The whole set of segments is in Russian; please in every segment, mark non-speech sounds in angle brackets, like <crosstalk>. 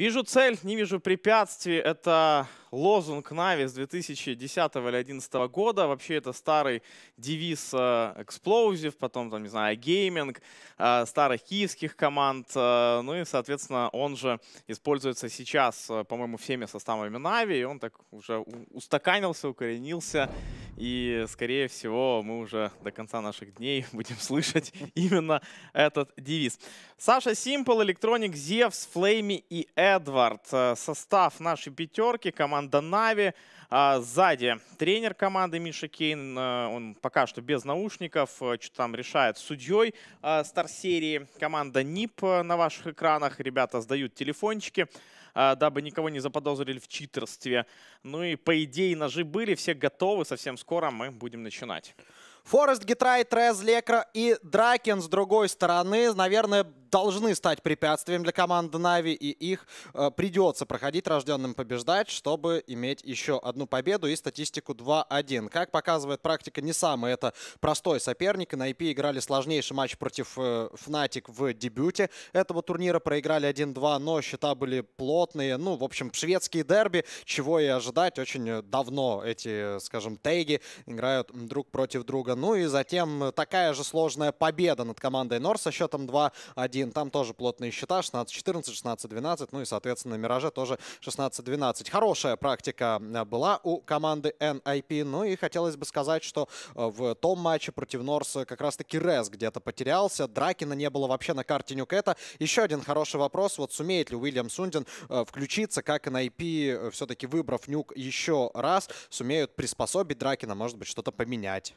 Вижу цель, не вижу препятствий. Это лозунг Нави с 2010 или 2011 года. Вообще это старый девиз Explosive, э, потом, там, не знаю, гейминг, э, старых киевских команд. Э, ну и, соответственно, он же используется сейчас, по-моему, всеми составами Нави. И он так уже устаканился, укоренился. И, скорее всего, мы уже до конца наших дней <laughs> будем слышать <laughs> именно этот девиз. Саша Симпл, Электроник, Зевс, Флейми и Эдвард. Э, состав нашей пятерки, команда Нави. А, сзади тренер команды Миша Кейн. Э, он пока что без наушников. Э, что там решает судьей стар-серии. Команда НИП на ваших экранах. Ребята сдают телефончики. А, дабы никого не заподозрили в читерстве. Ну и по идее ножи были, все готовы, совсем скоро мы будем начинать. Форест, Гитрай, Трез, Лекра и Дракен с другой стороны, наверное, должны стать препятствием для команды Нави, и их э, придется проходить рожденным побеждать, чтобы иметь еще одну победу и статистику 2-1. Как показывает практика, не самый это простой соперник. На IP играли сложнейший матч против э, Fnatic в дебюте этого турнира. Проиграли 1-2, но счета были плотные. Ну, в общем, шведские дерби, чего и ожидать. Очень э, давно эти, э, скажем, теги играют друг против друга друга. Ну и затем э, такая же сложная победа над командой Норс со счетом 2-1. Там тоже плотные счета 16-14, 16-12. Ну и, соответственно, на Мираже тоже 16-12. Хорошая практика э, была у команды NIP. Ну и хотелось бы сказать, что э, в том матче против Норс как раз-таки Рез где-то потерялся. Дракина не было вообще на карте Нюкета. Еще один хороший вопрос. Вот сумеет ли Уильям Сундин включиться, как NIP, все-таки выбрав Нюк еще раз, сумеют приспособить Дракина, может быть, что-то поменять?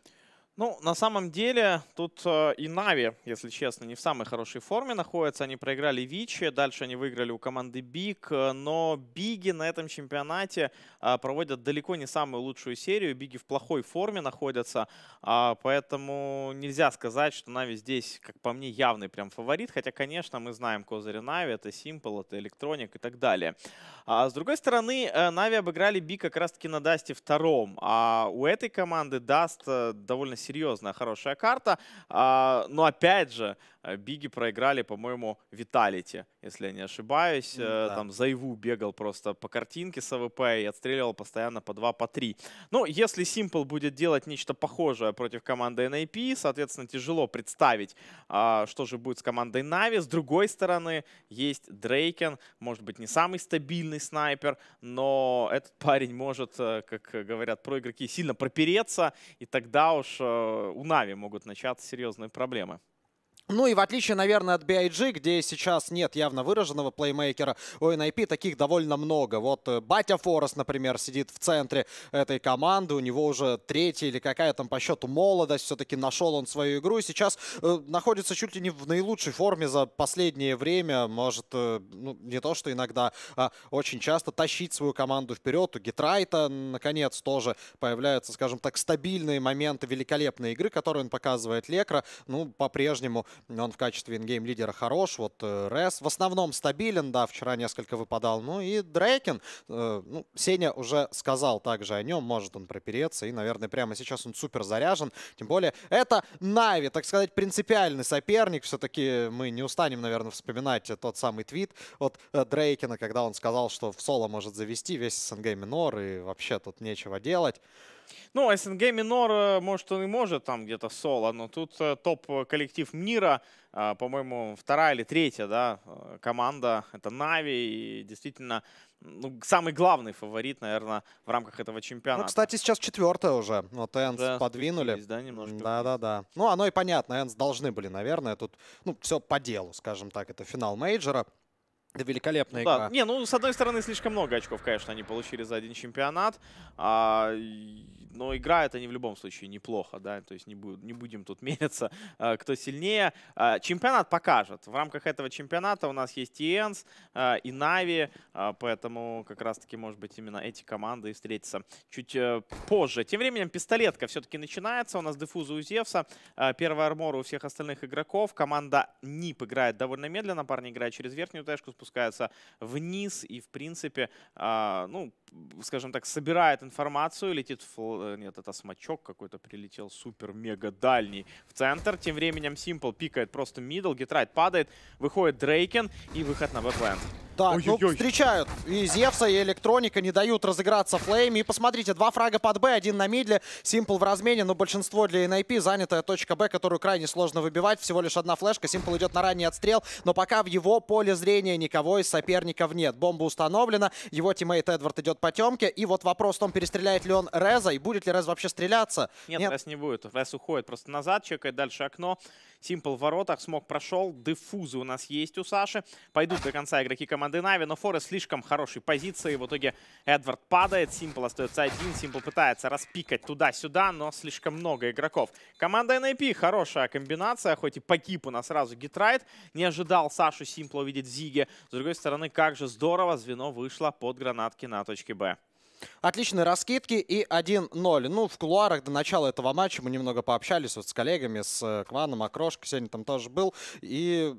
Ну, на самом деле, тут э, и Нави, если честно, не в самой хорошей форме находятся. Они проиграли Вичи, дальше они выиграли у команды Биг. Э, но Биги на этом чемпионате э, проводят далеко не самую лучшую серию. Биги в плохой форме находятся, э, поэтому нельзя сказать, что Нави здесь, как по мне, явный прям фаворит. Хотя, конечно, мы знаем козыри Нави, это Simple, это Electronic и так далее. А, с другой стороны, э, Нави обыграли Биг как раз-таки на Дасте втором. А у этой команды Даст э, довольно серьезная, хорошая карта. А, но опять же, Э, биги проиграли, по-моему, Виталити, если я не ошибаюсь. Ну, да. Там Зайву бегал просто по картинке с АВП и отстреливал постоянно по 2, по 3. Но ну, если Simple будет делать нечто похожее против команды NAP, а соответственно, тяжело представить, а, что же будет с командой Na'Vi. С другой стороны, есть Дрейкен, может быть, не самый стабильный снайпер, но этот <laughs> парень может, э, как говорят про игроки, сильно пропереться, и тогда уж у Na'Vi могут начаться серьезные проблемы. Ну и в отличие, наверное, от BIG, где сейчас нет явно выраженного плеймейкера, у NIP таких довольно много. Вот э, Батя Форест, например, сидит в центре этой команды, у него уже третий или какая там по счету молодость, все-таки нашел он свою игру и сейчас э, находится чуть ли не в наилучшей форме за последнее время. Может, э, ну, не то, что иногда, а очень часто тащить свою команду вперед. У Гитрайта, наконец, тоже появляются, скажем так, стабильные моменты великолепной игры, которые он показывает Лекра. Ну, по-прежнему он в качестве ингейм-лидера хорош. Вот э, Рес в основном стабилен, да, вчера несколько выпадал. Ну и Дрейкин. Э, ну, Сеня уже сказал также о нем. Может он пропереться. И, наверное, прямо сейчас он супер заряжен. Тем более это Нави, так сказать, принципиальный соперник. Все-таки мы не устанем, наверное, вспоминать тот самый твит от э, дрейкена когда он сказал, что в соло может завести весь СНГ минор и вообще тут нечего делать. Ну, СНГ минор, э, может, он и может там где-то соло, но тут э, топ-коллектив э, мира, а, по-моему, вторая или третья да, команда, это Нави, и действительно ну, самый главный фаворит, наверное, в рамках этого ну, чемпионата. Ну, кстати, сейчас четвертая уже. Вот Энс да, подвинули. Да, немножко. Да, да, да. Ну, оно и понятно. Энс должны были, наверное, тут, ну, все по делу, скажем так. Это финал мейджора. Это великолепная ну игра. Да. Не, ну, с одной стороны, слишком много очков, конечно, они получили за один чемпионат. А, но играют они в любом случае неплохо, да, то есть не, буд не будем тут <laughs> мериться, а, кто сильнее. А, чемпионат покажет. В рамках этого чемпионата у нас есть и Энс, а, и Нави, поэтому как раз-таки, может быть, именно эти команды и встретятся чуть э, позже. Тем временем пистолетка все-таки начинается. У нас дефуза у Зевса, первая армора у всех остальных игроков. Команда НИП играет довольно медленно, парни играют через верхнюю тэшку, спускаются вниз и, в принципе, ну, скажем так, собирает информацию, летит, фл... Э, нет, это смачок какой-то прилетел, супер-мега дальний в центр. Тем временем Simple пикает просто мидл, гитрайт падает, выходит Дрейкен и выход на бэплэнд. Так, ну, Ой-ой-ой. ну встречают и Зевса, и Электроника, не дают разыграться Флейм. И посмотрите, два фрага под Б, один на мидле, Симпл в размене, но большинство для NIP занятая точка Б, которую крайне сложно выбивать. Всего лишь одна флешка, Симпл идет на ранний отстрел, но пока в его поле зрения никого из соперников нет. Бомба установлена, его тиммейт Эдвард идет Потемки. И вот вопрос в том, перестреляет ли он Реза, и будет ли Рез вообще стреляться. Нет. Рез не будет. Рез уходит просто назад, чекает дальше окно. Симпл в воротах, смог прошел, дефузы у нас есть у Саши. Пойдут до конца игроки команды Нави, но Форест слишком хорошей позиции. В итоге Эдвард падает, Симпл остается один. Симпл пытается распикать туда-сюда, но слишком много игроков. Команда NIP а хорошая комбинация, хоть и по кипу нас сразу гитрайт. Не ожидал Сашу Симпла увидеть в Зиге. С другой стороны, как же здорово звено вышло под гранатки на точке Б. Отличные раскидки и 1-0. Ну, в кулуарах до начала этого матча мы немного пообщались вот с коллегами, с э, Кваном, Акрош, сегодня там тоже был. И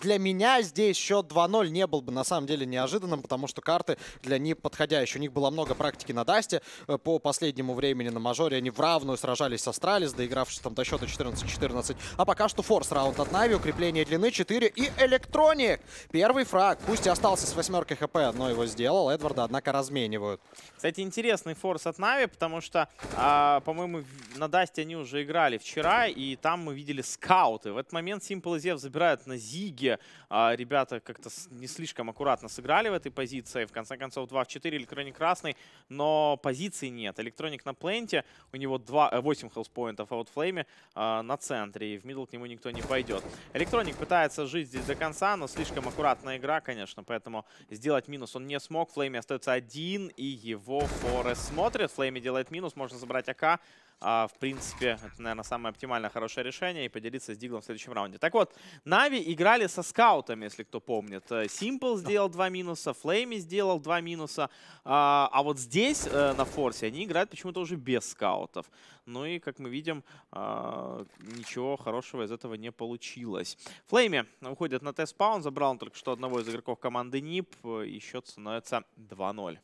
для меня здесь счет 2-0 не был бы на самом деле неожиданным, потому что карты для них подходящие. У них было много практики на Дасте. Э, по последнему времени на Мажоре они в равную сражались с Астралис, доигравшись там до счета 14-14. А пока что форс раунд от Нави, укрепление длины 4 и Электроник. Первый фраг. Пусть и остался с восьмеркой хп, но его сделал. Эдварда, однако, разменивают. Кстати, интересный форс от Нави, потому что, э, по-моему, на Дасте они уже играли вчера, и там мы видели скауты. В этот момент Simple Zev забирают на Зиги лиге а, ребята как-то не слишком аккуратно сыграли в этой позиции. В конце концов, 2 в 4 Электроник красный, но позиции нет. Электроник на пленте, у него 2, 8 э, хелспоинтов, а вот Флейме а, на центре, и в мидл к нему никто не пойдет. Электроник пытается жить здесь до конца, но слишком аккуратная игра, конечно, поэтому сделать минус он не смог. Флейме остается один, и его Форест смотрит. Флейме делает минус, можно забрать АК. А, в принципе, это, наверное, самое оптимальное хорошее решение и поделиться с Диглом в следующем раунде. Так вот, Нави играли со скаутами, если кто помнит. Э, Симпл сделал два минуса, Флейми сделал два минуса. А, а вот здесь, э, на форсе, они играют почему-то уже без скаутов. Ну и, как мы видим, а, ничего хорошего из этого не получилось. Флейми уходит на тест-паун, забрал он только что одного из игроков команды НИП, э, и счет становится 2-0.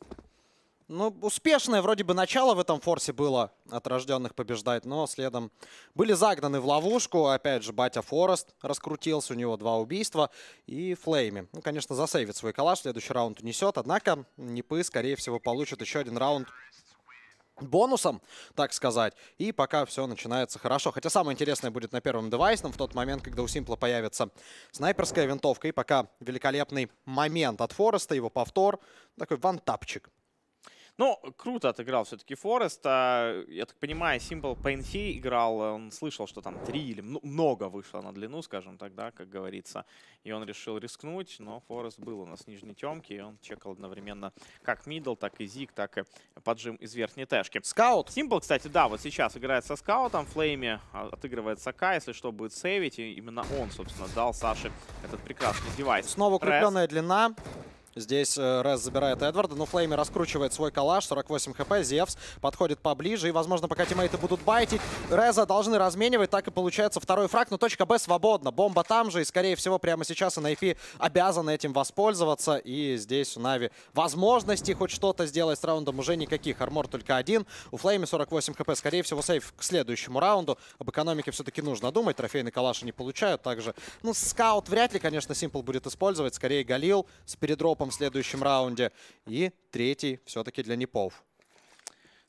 Ну, успешное вроде бы начало в этом форсе было от рожденных побеждать, но следом были загнаны в ловушку. Опять же, батя Форест раскрутился, у него два убийства и Флейми. Ну, конечно, засейвит свой калаш, следующий раунд унесет, однако Непы, скорее всего, получит еще один раунд бонусом, так сказать. И пока все начинается хорошо. Хотя самое интересное будет на первом девайсном, в тот момент, когда у Симпла появится снайперская винтовка. И пока великолепный момент от Фореста, его повтор, такой вантапчик ну, круто отыграл все-таки Форест. А, я так понимаю, Simple PNC играл, э, он слышал, что там три или много вышло на длину, скажем так, да, как говорится. И он решил рискнуть, но Форест был у нас нижней темки и он чекал одновременно как мидл, так и зиг, так и поджим из верхней тэшки. Скаут. Simple, кстати, да, вот сейчас играет со скаутом, Флейме а, отыгрывает Сака, если что, будет сейвить, и именно он, собственно, дал Саше этот прекрасный девайс. Снова укрепленная Рез. длина. Здесь э, Рез забирает Эдварда, но Флейми раскручивает свой Калаш 48 хп, Зевс подходит поближе, и, возможно, пока тиммейты будут байтить, Реза должны разменивать, так и получается второй фраг, но точка Б свободна, бомба там же, и, скорее всего, прямо сейчас NIP обязаны этим воспользоваться, и здесь у Нави возможности хоть что-то сделать с раундом уже никаких, армор только один, у Флейми 48 хп, скорее всего, сейф к следующему раунду, об экономике все-таки нужно думать, трофейный коллаж не получают, также, ну, скаут вряд ли, конечно, Симпл будет использовать, скорее Галил с передропом топом в следующем раунде. И третий все-таки для Непов.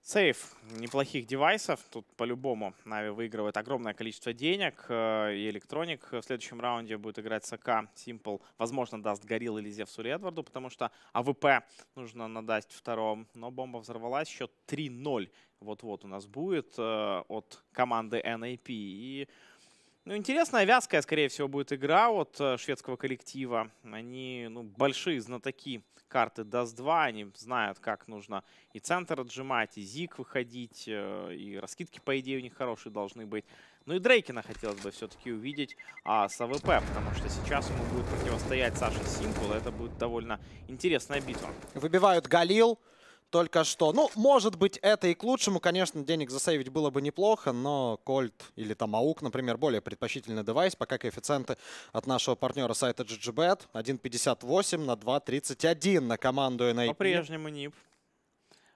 Сейф неплохих девайсов. Тут по-любому Нави выигрывает огромное количество денег. Э, и Электроник в следующем раунде будет играть с АК. возможно, даст Горилл или Зевсу или Эдварду, потому что АВП нужно надать втором. Но бомба взорвалась. Счет 3-0 вот-вот у нас будет э, от команды NAP. И ну, интересная, вязкая, скорее всего, будет игра от э, шведского коллектива. Они, ну, большие знатоки карты Даст 2. Они знают, как нужно и центр отжимать, и зик выходить, э, и раскидки, по идее, у них хорошие должны быть. Ну и Дрейкина хотелось бы все-таки увидеть а, с АВП, потому что сейчас ему будет противостоять Саша Симпл. Это будет довольно интересная битва. Выбивают Галил только что. Ну, может быть, это и к лучшему. Конечно, денег засейвить было бы неплохо, но Кольт или там Аук, например, более предпочтительный девайс. Пока коэффициенты от нашего партнера сайта GGBet 1.58 на 2.31 на команду NAP. По-прежнему НИП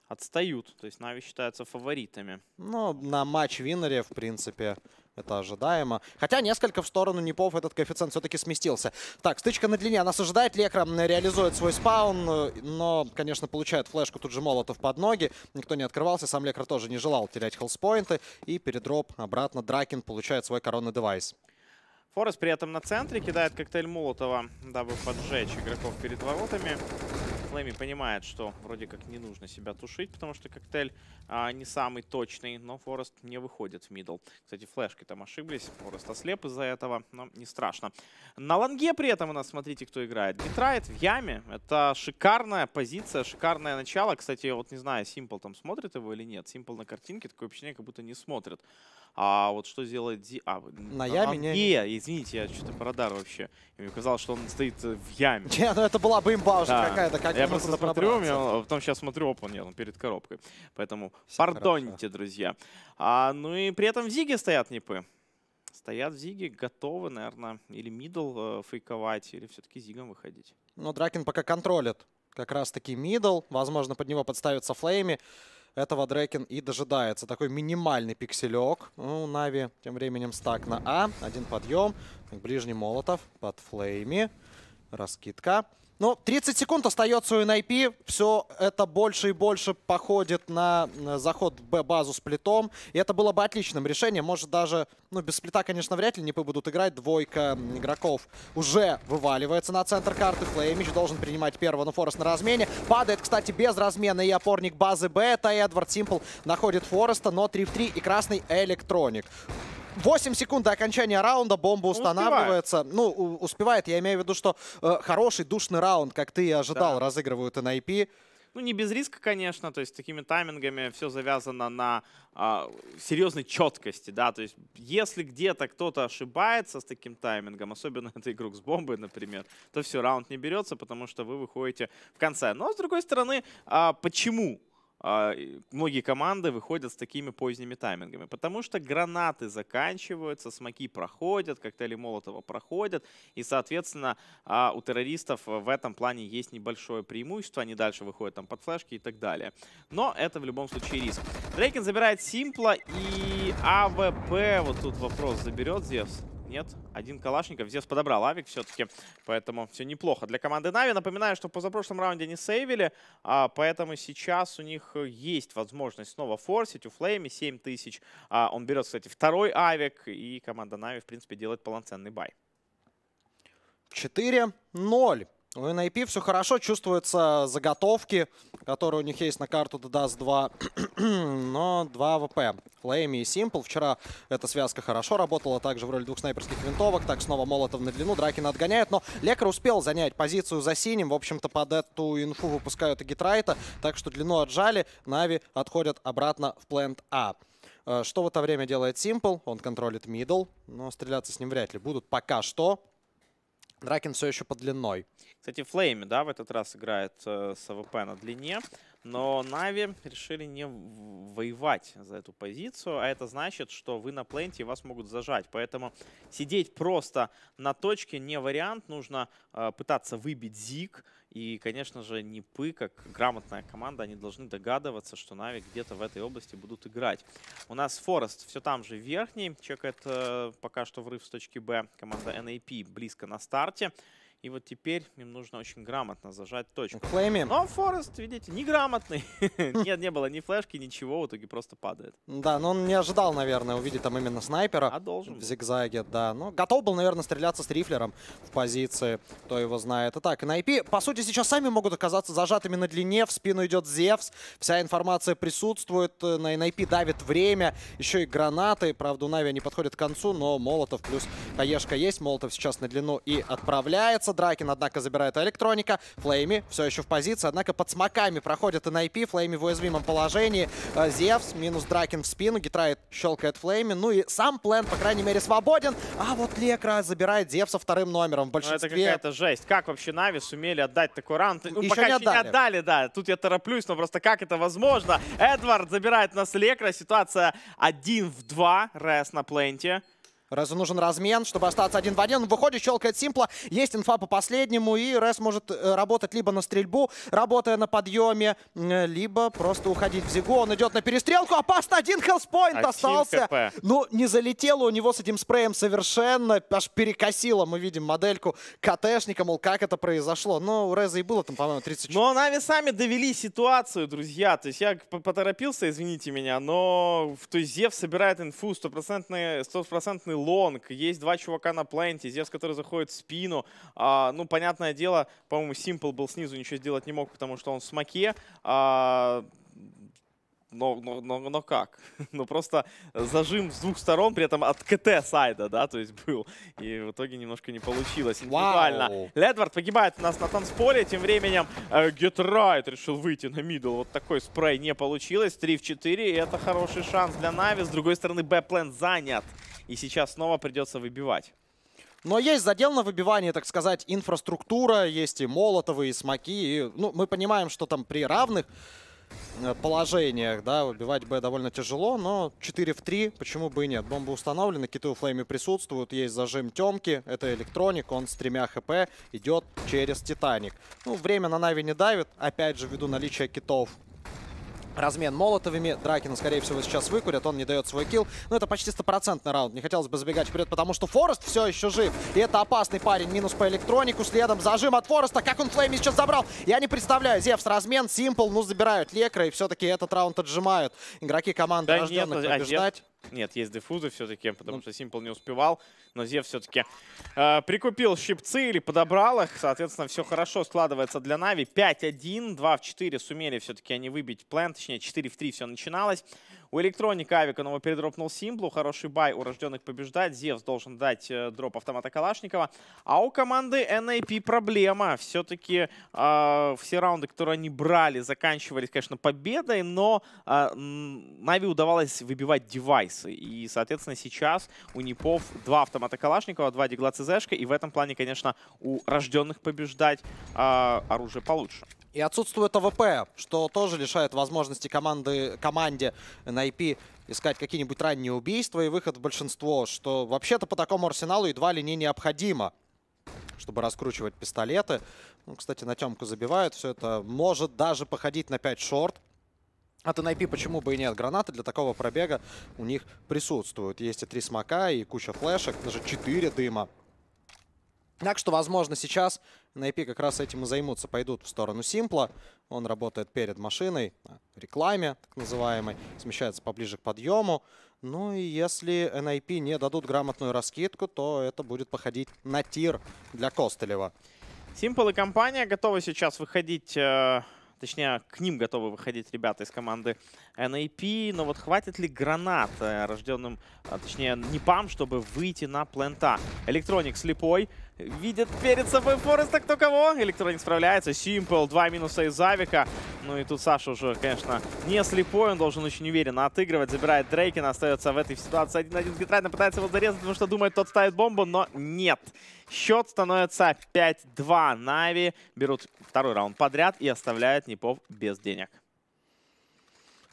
отстают. То есть Нави считаются фаворитами. Ну, на матч-виннере, в принципе, это ожидаемо. Хотя несколько в сторону Непов этот коэффициент все-таки сместился. Так, стычка на длине. Нас ожидает. Лекра реализует свой спаун, э, но, конечно, получает флешку тут же Молотов под ноги. Никто не открывался. Сам Лекра тоже не желал терять хелспоинты. И передроп обратно Дракин получает свой коронный девайс. Форест при этом на центре кидает коктейль Молотова, дабы поджечь игроков перед воротами. Флэми понимает, что вроде как не нужно себя тушить, потому что коктейль а, не самый точный, но Форест не выходит в мидл. Кстати, флешки там ошиблись, Форест ослеп из-за этого, но не страшно. На ланге при этом у нас, смотрите, кто играет. Битрайт в яме, это шикарная позиция, шикарное начало. Кстати, вот не знаю, Симпл там смотрит его или нет. Симпл на картинке, такое ощущение, как будто не смотрит. А вот что сделает Ди... А, на яме? А, не, не. извините, я что-то продар вообще. Мне казалось, что он стоит э, в яме. Не, ну это была бы имба уже да. какая-то. Как я просто смотрю, я, потом сейчас смотрю, оп, он, нет, он перед коробкой. Поэтому Все пардоните, хорошо. друзья. А, ну и при этом в Зиге стоят нипы стоят в Зиге, готовы, наверное, или мидл э, фейковать, или все-таки Зигом выходить. Но Дракин пока контролит как раз-таки мидл, возможно, под него подставится флейми. Этого Дрейкен и дожидается. Такой минимальный пикселек. ну Нави тем временем стак на А. Один подъем. Ближний Молотов под флейми. Раскидка. Ну, 30 секунд остается у NIP. Все это больше и больше походит на э, заход в Б-базу с плитом. И это было бы отличным решением. Может даже, ну, без сплита, конечно, вряд ли не будут играть. Двойка игроков уже вываливается на центр карты. Флеймич должен принимать первого, но Форест на размене. Падает, кстати, без размена и опорник базы Б. Это Эдвард Симпл находит Фореста, но 3 в 3 и красный Электроник. 8 секунд до окончания раунда бомба ну, устанавливается. Успевает. Ну, успевает. Я имею в виду, что э, хороший душный раунд, как ты и ожидал, да. разыгрывают NIP. Ну, не без риска, конечно, то есть такими таймингами все завязано на а, серьезной четкости, да, то есть если где-то кто-то ошибается с таким таймингом, особенно <laughs> это игрок с бомбой, например, то все, раунд не берется, потому что вы выходите в конце. Но, с другой стороны, а, почему а, многие команды выходят с такими поздними таймингами, потому что гранаты заканчиваются, смоки проходят, коктейли Молотова проходят, и, соответственно, а, у террористов в этом плане есть небольшое преимущество, они дальше выходят там под флешки и так далее. Но это в любом случае риск. Дрейкен забирает Симпла и АВП, вот тут вопрос, заберет Зевс? Нет, один Калашников. Зевс подобрал Авик все-таки, поэтому все неплохо для команды Нави. Напоминаю, что в позапрошлом раунде они сейвили, а, поэтому сейчас у них есть возможность снова форсить. У Флейми 7000. А, он берет, кстати, второй Авик, и команда Нави, в принципе, делает полноценный бай. 4-0. У ну NAP e все хорошо, чувствуются заготовки, которые у них есть на карту Дадаст 2, <clears throat> но 2 ВП. Флейми и Симпл. Вчера эта связка хорошо работала, также в роли двух снайперских винтовок. Так, снова Молотов на длину, Дракина отгоняет, но Лекар успел занять позицию за синим. В общем-то, под эту инфу выпускают и Гитрайта, так что длину отжали, Нави отходят обратно в плент А. Э, что в это время делает Симпл? Он контролит мидл, но стреляться с ним вряд ли будут пока что. Дракен все еще по длиной. Кстати, Флейми, да, в этот раз играет э, с АВП на длине, но Нави решили не воевать за эту позицию, а это значит, что вы на пленте вас могут зажать. Поэтому сидеть просто на точке не вариант, нужно э, пытаться выбить Зиг, и, конечно же, Непы как грамотная команда, они должны догадываться, что Нави где-то в этой области будут играть. У нас Форест все там же верхний, чекает э, пока что врыв с точки Б. Команда NAP а близко на старте. И вот теперь им нужно очень грамотно зажать точку. Флеймин. Но Форест, видите, неграмотный. <laughs> Нет, не было ни флешки, ничего, в итоге просто падает. Да, но он не ожидал, наверное, увидеть там именно снайпера. А должен В зигзаге, да. Но готов был, наверное, стреляться с рифлером в позиции, кто его знает. Итак, на IP, по сути, сейчас сами могут оказаться зажатыми на длине, в спину идет Зевс, вся информация присутствует, э, на NIP давит время, еще и гранаты, правда, у Нави они подходят к концу, но Молотов плюс Каешка есть, Молотов сейчас на длину и отправляется Дракин, однако, забирает электроника. Флейми все еще в позиции, однако под смоками проходит NIP. Флейми в уязвимом положении. Э, Зевс минус Дракин в спину. Гитрайт щелкает Флейми. Ну и сам Плен, по крайней мере, свободен. А вот Лекра забирает Зевса вторым номером. В большинстве... Ну, это какая-то жесть. Как вообще Нави сумели отдать такой раунд? Ну, еще пока не отдали. не отдали, да. Тут я тороплюсь, но просто как это возможно? Эдвард забирает нас Лекра. Ситуация 1 в 2. Рес на пленте. Резу нужен размен, чтобы остаться один в один. Он выходит, щелкает Симпла. Есть инфа по последнему. И Рез может э, работать либо на стрельбу, работая на подъеме, э, либо просто уходить в зигу. Он идет на перестрелку. Опасно. А один хелспоинт один остался. КП. Ну, не залетело у него с этим спреем совершенно. Аж перекосило. Мы видим модельку КТшника. Мол, как это произошло. Но ну, у Реза и было там, по-моему, 34. Но нами сами довели ситуацию, друзья. То есть я поторопился, извините меня, но то есть Зев собирает инфу, стопроцентный лонг, есть два чувака на планте, Зевс, который заходит в спину. А, ну, понятное дело, по-моему, Симпл был снизу, ничего сделать не мог, потому что он в смоке. А, но, но, но, но как? <laughs> ну, просто зажим с двух сторон, при этом от КТ-сайда, да, то есть был. И в итоге немножко не получилось. Буквально. Ледвард погибает у нас на танцполе. Тем временем Гетрайт э, решил выйти на мидл. Вот такой спрей не получилось. 3 в 4. И это хороший шанс для Нави. С другой стороны, б занят. И сейчас снова придется выбивать. Но ну, а есть задел на выбивание, так сказать, инфраструктура, есть и молотовые, и смоки. И, ну, мы понимаем, что там при равных Э, положениях, да, убивать Б довольно тяжело, но 4 в 3, почему бы и нет. Бомбы установлены, киты у Флейме присутствуют, есть зажим Темки, это Электроник, он с тремя хп идет через Титаник. Ну, время на Нави не давит, опять же, ввиду наличия китов Размен молотовыми. Дракина, скорее всего, сейчас выкурят. Он не дает свой килл. Но это почти стопроцентный раунд. Не хотелось бы забегать вперед, потому что Форест все еще жив. И это опасный парень. Минус по электронику. Следом зажим от Фореста. Как он Флейми сейчас забрал? Я не представляю. Зевс, размен, Симпл. Ну, забирают Лекра. И все-таки этот раунд отжимают. Игроки команды да рожденных а нет, побеждать. А, нет, есть дефузы все-таки, потому ну. что Симпл не успевал. Но Зев все-таки э, прикупил щипцы или подобрал их. Соответственно, все хорошо складывается для Нави. 5-1, 2 в 4 сумели все-таки они выбить план. Точнее, 4 в 3 все начиналось. У АвиКа новый передропнул Симблу. Хороший бай у рожденных побеждать. Зевс должен дать э, дроп автомата Калашникова. А у команды NAP а проблема. Все-таки э, а, все раунды, которые они брали, заканчивались, конечно, победой, но э, а, Нави удавалось выбивать девайсы. И, соответственно, сейчас у Непов два автомата Калашникова, два дигла ЦЗшка. И в этом плане, конечно, у рожденных побеждать э, оружие получше. И отсутствует АВП, что тоже лишает возможности команды, команде на IP искать какие-нибудь ранние убийства и выход в большинство, что вообще-то по такому арсеналу едва ли не необходимо, чтобы раскручивать пистолеты. Ну, кстати, на темку забивают. Все это может даже походить на 5 шорт. А NIP почему бы и нет? Гранаты для такого пробега у них присутствуют. Есть и три смока, и куча флешек, даже четыре дыма. Так что, возможно, сейчас на IP e как раз этим и займутся. Пойдут в сторону Симпла. Он работает перед машиной, а, рекламе так называемой. Смещается поближе к подъему. Ну и если NIP e не дадут грамотную раскидку, то это будет походить на тир для Костылева. Симпл и компания готовы сейчас выходить... Э, точнее, к ним готовы выходить ребята из команды NAP. А Но вот хватит ли гранат э, рожденным, а, точнее, НИПам, чтобы выйти на плента? Электроник слепой видит перед собой Фореста кто кого. Электроник справляется. Симпл, два минуса из Авика. Ну и тут Саша уже, конечно, не слепой. Он должен очень уверенно отыгрывать. Забирает Дрейкина. Остается в этой ситуации один на один с Пытается его зарезать, потому что думает, тот ставит бомбу. Но нет. Счет становится 5-2. Нави берут второй раунд подряд и оставляют Непов без денег.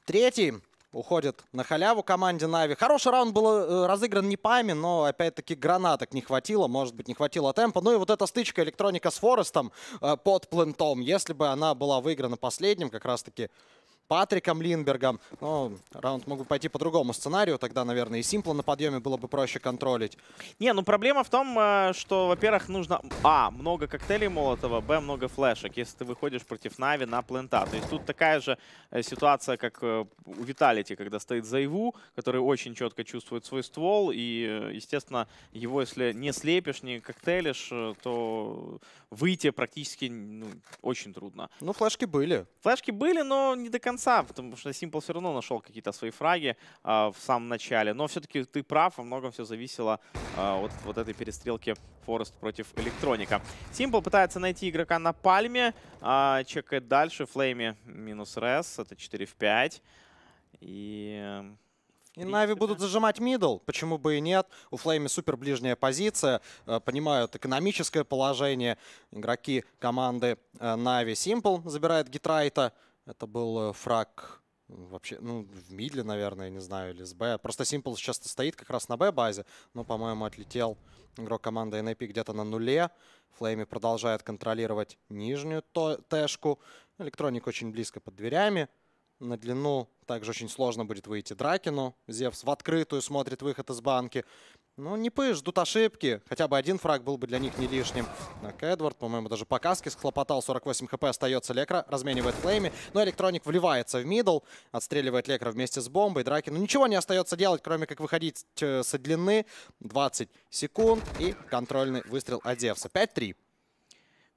Третий уходит на халяву команде Нави. Хороший раунд был э, разыгран не пами, но опять-таки гранаток не хватило, может быть не хватило темпа. Ну и вот эта стычка электроника с Форестом э, под плентом, если бы она была выиграна последним, как раз-таки Патриком Линбергом. Но раунд мог бы пойти по другому сценарию. Тогда, наверное, и Симпла на подъеме было бы проще контролить. Не, ну проблема в том, э, что, во-первых, нужно... А, много коктейлей Молотова, Б, много флешек, если ты выходишь против Нави на плента. То есть тут такая же э, ситуация, как э, у Виталити, когда стоит Зайву, который очень четко чувствует свой ствол. И, естественно, его, если не слепишь, не коктейлишь, то выйти практически ну, очень трудно. Ну, флешки были. Флешки были, но не до конца конца, потому что Simple все равно нашел какие-то свои фраги э, в самом начале. Но все-таки ты прав, во многом все зависело э, от вот этой перестрелки Форест против Электроника. Simple пытается найти игрока на пальме, э, чекает дальше. Флейме минус рес, это 4 в 5. И... И Нави будут зажимать мидл, почему бы и нет. У Флейми супер ближняя позиция, понимают экономическое положение. Игроки команды Нави Simple забирает Гитрайта. Это был э, фраг вообще, ну, в мидле, наверное, не знаю, или с Б. Просто Simple сейчас стоит как раз на Б-базе, но, по-моему, отлетел игрок команды NAP где-то на нуле. Флейми продолжает контролировать нижнюю тэшку. Электроник очень близко под дверями. На длину также очень сложно будет выйти Дракину. Зевс в открытую смотрит выход из банки. Ну, не ждут ошибки. Хотя бы один фраг был бы для них не лишним. Так, Эдвард, по-моему, даже по каске схлопотал. 48 хп остается Лекра. Разменивает флейми. Но ну, Электроник вливается в мидл. Отстреливает Лекра вместе с бомбой. Драки. Ну, ничего не остается делать, кроме как выходить э, со длины. 20 секунд. И контрольный выстрел от 5-3.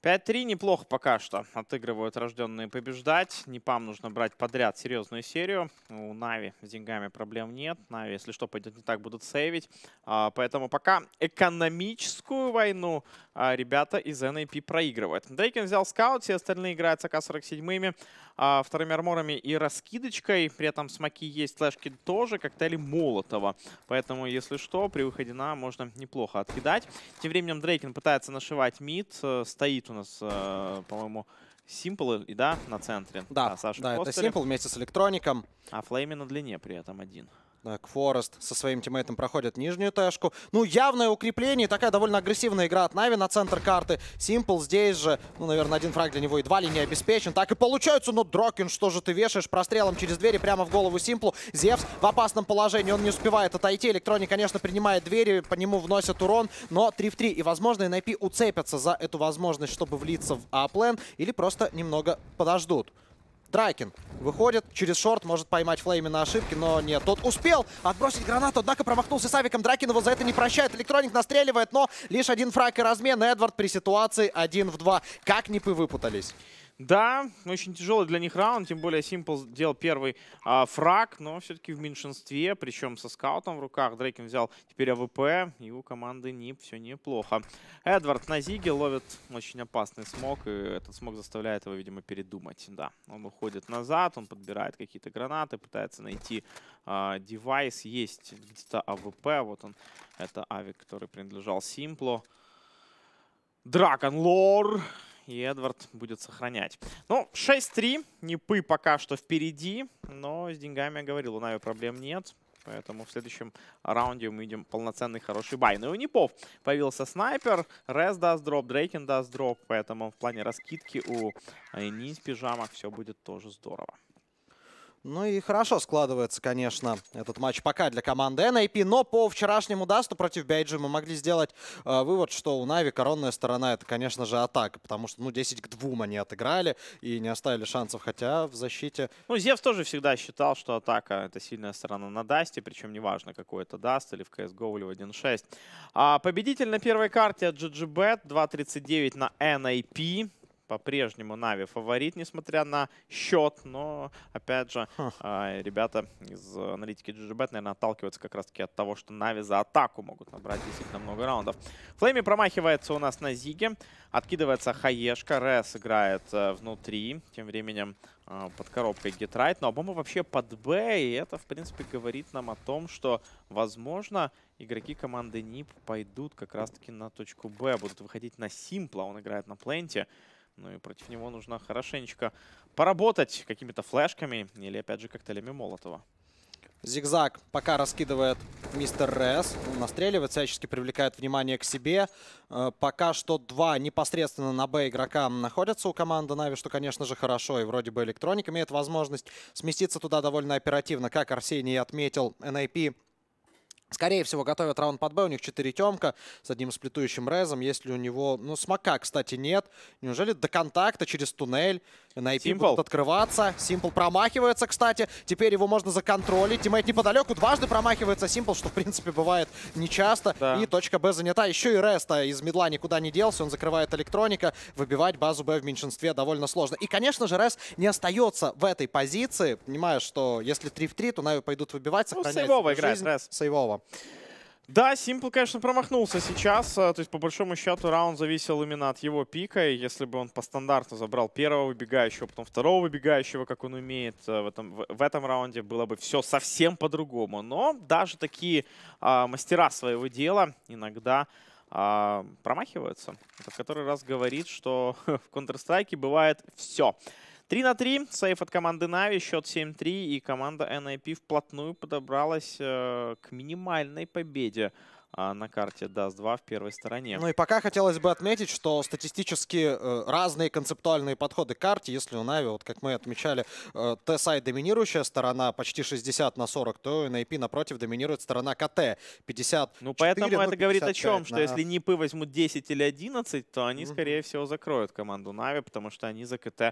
5-3 неплохо пока что отыгрывают рожденные побеждать. Непам нужно брать подряд серьезную серию. Ну, у Нави с деньгами проблем нет. Нави, если что, пойдет не так, будут сейвить. А, поэтому пока экономическую войну а, ребята из NAP проигрывают. Дейкин взял скаут, все остальные играют с АК-47, а, вторыми арморами и раскидочкой. При этом смоки есть, флешки тоже, коктейли Молотова. Поэтому, если что, при выходе на можно неплохо откидать. Тем временем Дрейкин пытается нашивать мид. Э, стоит у нас, э, по-моему, simple и да, на центре. Да, а Саша да это simple вместе с электроником. А flame на длине при этом один. Кфорест со своим тиммейтом проходят нижнюю тэшку. Ну, явное укрепление. Такая довольно агрессивная игра от Нави на центр карты. Симпл здесь же. Ну, наверное, один фраг для него едва ли не обеспечен. Так и получается. Ну, Дрокин, что же ты вешаешь? Прострелом через двери прямо в голову Симплу. Зевс в опасном положении. Он не успевает отойти. Электроник, конечно, принимает двери. По нему вносят урон. Но 3 в 3. И, возможно, NIP уцепятся за эту возможность, чтобы влиться в аплен. Или просто немного подождут. Драйкин выходит, через шорт может поймать Флейми на ошибке, но нет. Тот успел отбросить гранату, однако промахнулся с авиком. Драйкин его за это не прощает. Электроник настреливает, но лишь один фраг и размен. Эдвард при ситуации один в два, Как нипы выпутались. Да, очень тяжелый для них раунд, тем более Simple делал первый а, фраг, но все-таки в меньшинстве, причем со скаутом в руках. Дрейкин взял теперь АВП, и у команды НИП все неплохо. Эдвард на Зиге ловит очень опасный смог, и этот смог заставляет его, видимо, передумать. Да, он уходит назад, он подбирает какие-то гранаты, пытается найти а, девайс. Есть где-то АВП, вот он, это авик, который принадлежал Симплу. Дракон Лор и Эдвард будет сохранять. Ну, 6-3, Непы пока что впереди, но с деньгами, я говорил, у Нави проблем нет. Поэтому в следующем раунде мы видим полноценный хороший бай. Ну и у Непов появился снайпер, Рез даст дроп, Дрейкин даст дроп, поэтому в плане раскидки у Нинс пижамок все будет тоже здорово. Ну и хорошо складывается, конечно, этот матч пока для команды NAP. Но по вчерашнему дасту а против BIG мы могли сделать э, вывод, что у Нави коронная сторона это, конечно же, атака. Потому что, ну, 10 к 2 они отыграли и не оставили шансов, хотя в защите... Ну, Зевс тоже всегда считал, что атака это сильная сторона на дасте. Причем неважно, какой это даст или в CSGO или в 1.6. А победитель на первой карте от GGBet 2.39 на NAP. По-прежнему Нави фаворит, несмотря на счет, но, опять же, а, ребята из аналитики GGBet, наверное, отталкиваются как раз-таки от того, что Нави за атаку могут набрать действительно много раундов. Флейми промахивается у нас на Зиге, откидывается Хаешка, Рес играет э, внутри, тем временем а, под коробкой Get но Обама вообще под Б, и это, в принципе, говорит нам о том, что, возможно, игроки команды НИП пойдут как раз-таки на точку Б, будут выходить на Симпла, он играет на пленте, ну и против него нужно хорошенечко поработать какими-то флешками или, опять же, коктейлями Молотова. Зигзаг пока раскидывает мистер Рес. Он настреливает, всячески привлекает внимание к себе. Э, пока что два непосредственно на Б игрока находятся у команды Нави, что, конечно же, хорошо. И вроде бы электроник имеет возможность сместиться туда довольно оперативно. Как Арсений отметил, NAP Скорее всего, готовят раунд под Б. У них 4 темка с одним сплетующим резом. Если у него... Ну, смока, кстати, нет. Неужели до контакта через туннель? На IP Simple. будут открываться. Симпл промахивается, кстати. Теперь его можно законтролить. Тиммейт неподалеку дважды промахивается Симпл, что, в принципе, бывает нечасто. Да. И точка Б занята. Еще и Реста из медла никуда не делся. Он закрывает электроника. Выбивать базу Б в меньшинстве довольно сложно. И, конечно же, Рес не остается в этой позиции. Понимая, что если 3 в 3, то Нави пойдут выбивать, сохранять ну, сейвово играет, жизнь. Рес. Сейвово. Да, Симпл, конечно, промахнулся сейчас. А, то есть, по большому счету, раунд зависел именно от его пика. И если бы он по стандарту забрал первого выбегающего, потом второго выбегающего, как он умеет, э, в этом, в этом раунде было бы все совсем по-другому. Но даже такие а, мастера своего дела иногда а, промахиваются. Это в который раз говорит, что <laughs> в Counter-Strike бывает все. 3 на 3, сейф от команды Нави, счет 7-3, и команда NIP а вплотную подобралась э, к минимальной победе э, на карте DAS-2 в первой стороне. Ну и пока хотелось бы отметить, что статистически э, разные концептуальные подходы к карте, если у Нави, вот как мы отмечали, э, Т-сайт доминирующая сторона почти 60 на 40, то у NIP а напротив доминирует сторона КТ 50. Ну поэтому ну, это говорит о чем, на... что если НИПы а возьмут 10 или 11, то они, mm -hmm. скорее всего, закроют команду Нави, потому что они за КТ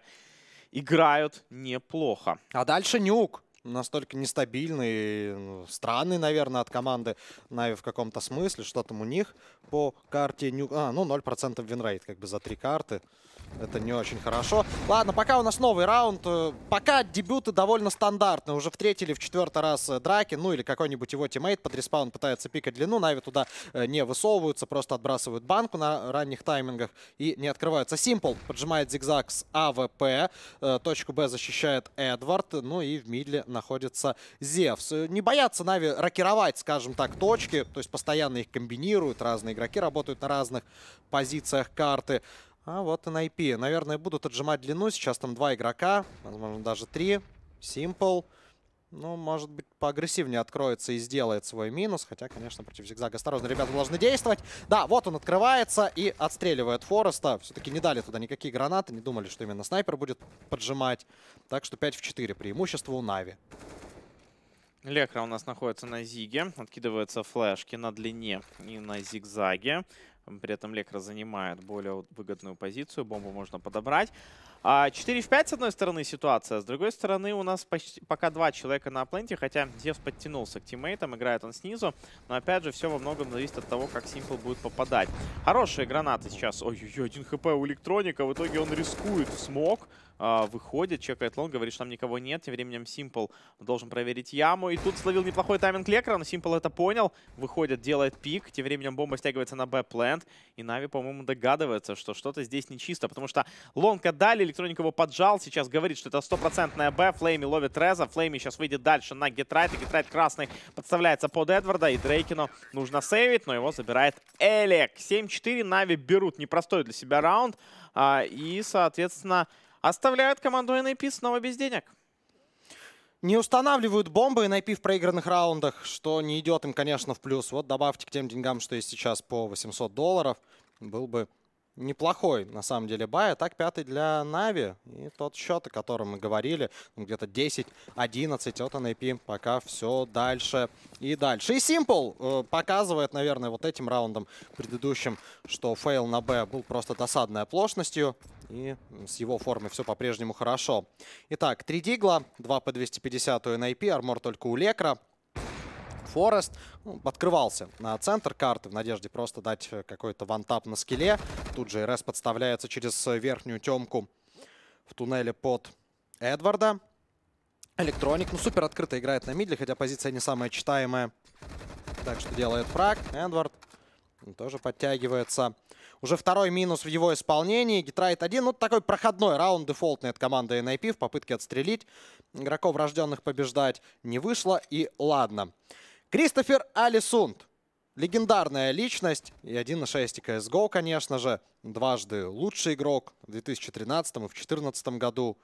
играют неплохо. А дальше Нюк настолько нестабильный, ну, странный, наверное, от команды Нави в каком-то смысле. Что там у них по карте Нюк? А, ну, 0% винрейт как бы за три карты. Это не очень хорошо. Ладно, пока у нас новый раунд. Э, пока дебюты довольно стандартные. Уже в третий или в четвертый раз э, драки. Ну или какой-нибудь его тиммейт под респаун пытается пикать длину. Нави туда э, не высовываются, просто отбрасывают банку на ранних таймингах и не открываются. Симпл поджимает зигзаг с АВП. Точку Б защищает Эдвард. Ну и в мидле находится Зевс. Не боятся Нави рокировать, скажем так, точки. То есть постоянно их комбинируют. Разные игроки работают на разных позициях карты. А вот и NIP. Наверное, будут отжимать длину. Сейчас там два игрока, возможно, даже три. Simple. Ну, может быть, поагрессивнее откроется и сделает свой минус. Хотя, конечно, против зигзага осторожно ребята должны действовать. Да, вот он открывается и отстреливает Фореста. Все-таки не дали туда никакие гранаты. Не думали, что именно снайпер будет поджимать. Так что 5 в 4 преимущество у Нави. Лекра у нас находится на зиге. Откидываются флешки на длине и на зигзаге. При этом Лекра занимает более выгодную позицию, бомбу можно подобрать. 4 а, в 5 с одной стороны ситуация, с другой стороны у нас почти, пока два человека на пленте, хотя Зевс подтянулся к тиммейтам, играет он снизу, но опять же все во многом зависит от того, как Симпл будет попадать. Хорошие гранаты сейчас, ой-ой-ой, 1 хп у Электроника, в итоге он рискует смог, а, выходит, чекает лонг, говорит, что там никого нет. Тем временем Симпл должен проверить яму. И тут словил неплохой тайминг Лекра, но Симпл это понял. Выходит, делает пик. Тем временем бомба стягивается на Б-плент. И Нави, по-моему, догадывается, что что-то здесь нечисто, потому что лонг отдали, электроник его поджал. Сейчас говорит, что это стопроцентная Б. Флейми ловит Реза. Флейми сейчас выйдет дальше на Гетрайт. И Гетрайт красный подставляется под Эдварда. И Дрейкину нужно сейвить, но его забирает Элек. 7-4. Нави берут непростой для себя раунд. А, и, соответственно, оставляют команду NAP снова без денег. Не устанавливают бомбы NIP в проигранных раундах, что не идет им, конечно, в плюс. Вот добавьте к тем деньгам, что есть сейчас по 800 долларов, был бы неплохой, на самом деле, бай. А так пятый для Нави. И тот счет, о котором мы говорили, ну, где-то 10-11. Вот он пока все дальше и дальше. И Симпл э, показывает, наверное, вот этим раундом предыдущим, что фейл на Б был просто досадной оплошностью. И с его формы все по-прежнему хорошо. Итак, 3 дигла, 2 по 250 у NIP, армор только у Лекра. Форест. Ну, открывался на центр карты в надежде просто дать э, какой-то вантап на скиле. Тут же РС подставляется через э, верхнюю темку в туннеле под Эдварда. Электроник, ну, супер открыто играет на мидле, хотя позиция не самая читаемая. Так что делает фраг. Эдвард тоже подтягивается. Уже второй минус в его исполнении. Гитрайт один, Ну, такой проходной раунд дефолтный от команды NIP в попытке отстрелить. Игроков рожденных побеждать не вышло. И ладно. Кристофер Алисунд. Легендарная личность и 1.6 CSGO, конечно же. Дважды лучший игрок в 2013 и в 2014 году.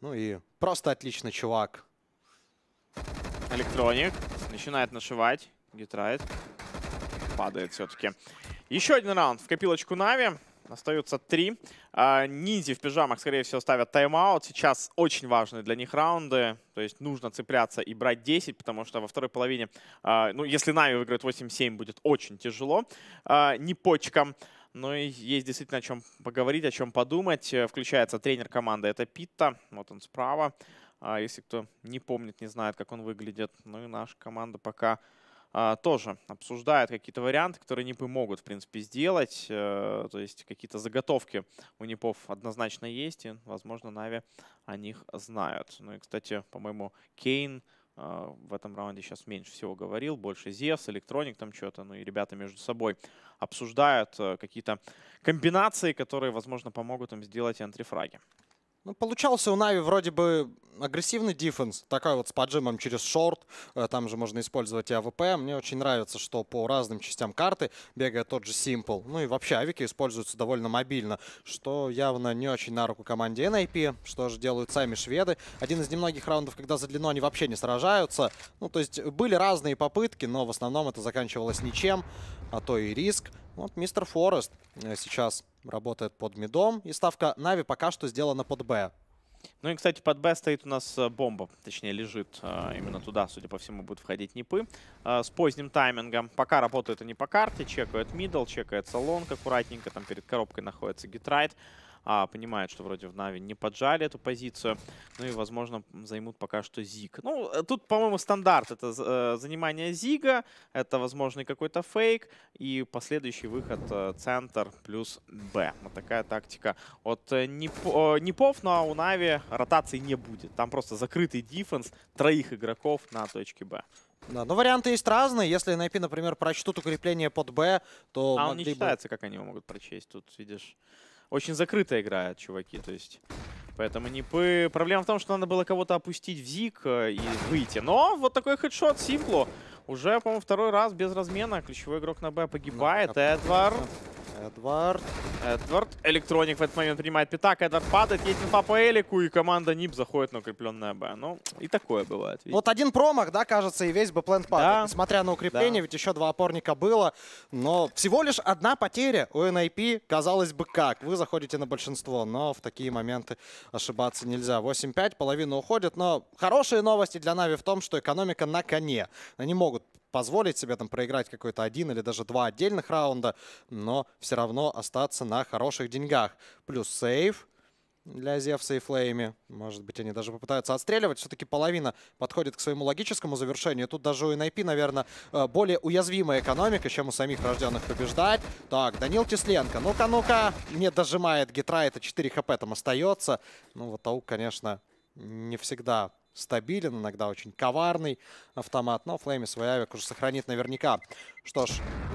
Ну и просто отличный чувак. Электроник начинает нашивать. Гитрайт. Падает все-таки. Еще один раунд в копилочку Нави. Остаются три. А, Ниндзя в пижамах, скорее всего, ставят тайм-аут. Сейчас очень важные для них раунды. То есть нужно цепляться и брать 10, потому что во второй половине, а, ну, если Нави выиграет 8-7, будет очень тяжело. А, не почкам. Но ну есть действительно о чем поговорить, о чем подумать. Включается тренер команды, это Питта. Вот он справа. Если кто не помнит, не знает, как он выглядит. Ну и наша команда пока а, тоже обсуждают какие-то варианты, которые НИПы могут, в принципе, сделать. Э, то есть какие-то заготовки у НИПов однозначно есть, и, возможно, Нави о них знают. Ну и, кстати, по-моему, Кейн а, в этом раунде сейчас меньше всего говорил, больше Зевс, Электроник там что-то, ну и ребята между собой обсуждают э, какие-то комбинации, которые, возможно, помогут им сделать антрифраги. Ну, получался у Нави вроде бы агрессивный дефенс, такой вот с поджимом через шорт, э, там же можно использовать и АВП. Мне очень нравится, что по разным частям карты бегает тот же Simple. Ну и вообще авики используются довольно мобильно, что явно не очень на руку команде NIP, а что же делают сами шведы. Один из немногих раундов, когда за длину они вообще не сражаются. Ну то есть были разные попытки, но в основном это заканчивалось ничем а то и риск. Ну вот мистер Форест э, сейчас работает под мидом. И ставка Нави пока что сделана под Б. Ну и, кстати, под Б стоит у нас э, бомба, точнее, лежит э, именно туда, судя по всему, будут входить Нипы. С поздним таймингом. Пока работают они по карте, чекают мидл, чекает лонг аккуратненько, там перед коробкой находится гитрайт. -right а, понимает, что вроде в Нави не поджали эту позицию. Ну и, возможно, займут пока что Зиг. Ну, э, тут, по-моему, стандарт. Это э, занимание Зига, это, возможный какой-то фейк и последующий выход э, центр плюс Б. Вот такая тактика от э, Нип, э, но у Нави ротации не будет. Там просто закрытый дифенс троих игроков на точке Б. Да, но ну, варианты есть разные. Если NIP, например, прочтут укрепление под Б, то... А он не считается, бы... как они его могут прочесть. Тут, видишь очень закрыто играют чуваки, то есть... Поэтому Нипы... Проблема в том, что надо было кого-то опустить в зик э, и выйти. Но вот такой хедшот Симплу. Уже, по-моему, второй раз без размена. Ключевой игрок на Б погибает. Ну, а Эдвард Эдвард. Эдвард. Электроник в этот момент принимает пятак. Эдвард падает, есть инфа по Элику, и команда НИП заходит на укрепленное Б. Ну, и такое бывает. Видите? Вот один промах, да, кажется, и весь бы план падает. Да. Несмотря на укрепление, да. ведь еще два опорника было. Но всего лишь одна потеря у NIP, а казалось бы, как. Вы заходите на большинство, но в такие моменты ошибаться нельзя. 8-5, половина уходит, но хорошие новости для Нави в том, что экономика на коне. Они могут позволить себе там проиграть какой-то один или даже два отдельных раунда, но все равно остаться на хороших деньгах. Плюс сейв для Зевса и Флейми. Может быть, они даже попытаются отстреливать. Все-таки половина подходит к своему логическому завершению. Тут даже у NIP, наверное, э, более уязвимая экономика, чем у самих рожденных побеждать. Так, Данил Тесленко. Ну-ка, ну-ка. Не дожимает Гитра. Это 4 хп там остается. Ну, вот Аук, конечно, не всегда стабилен, иногда очень коварный автомат. Но Флейми свой авик уже сохранит наверняка. Что ж,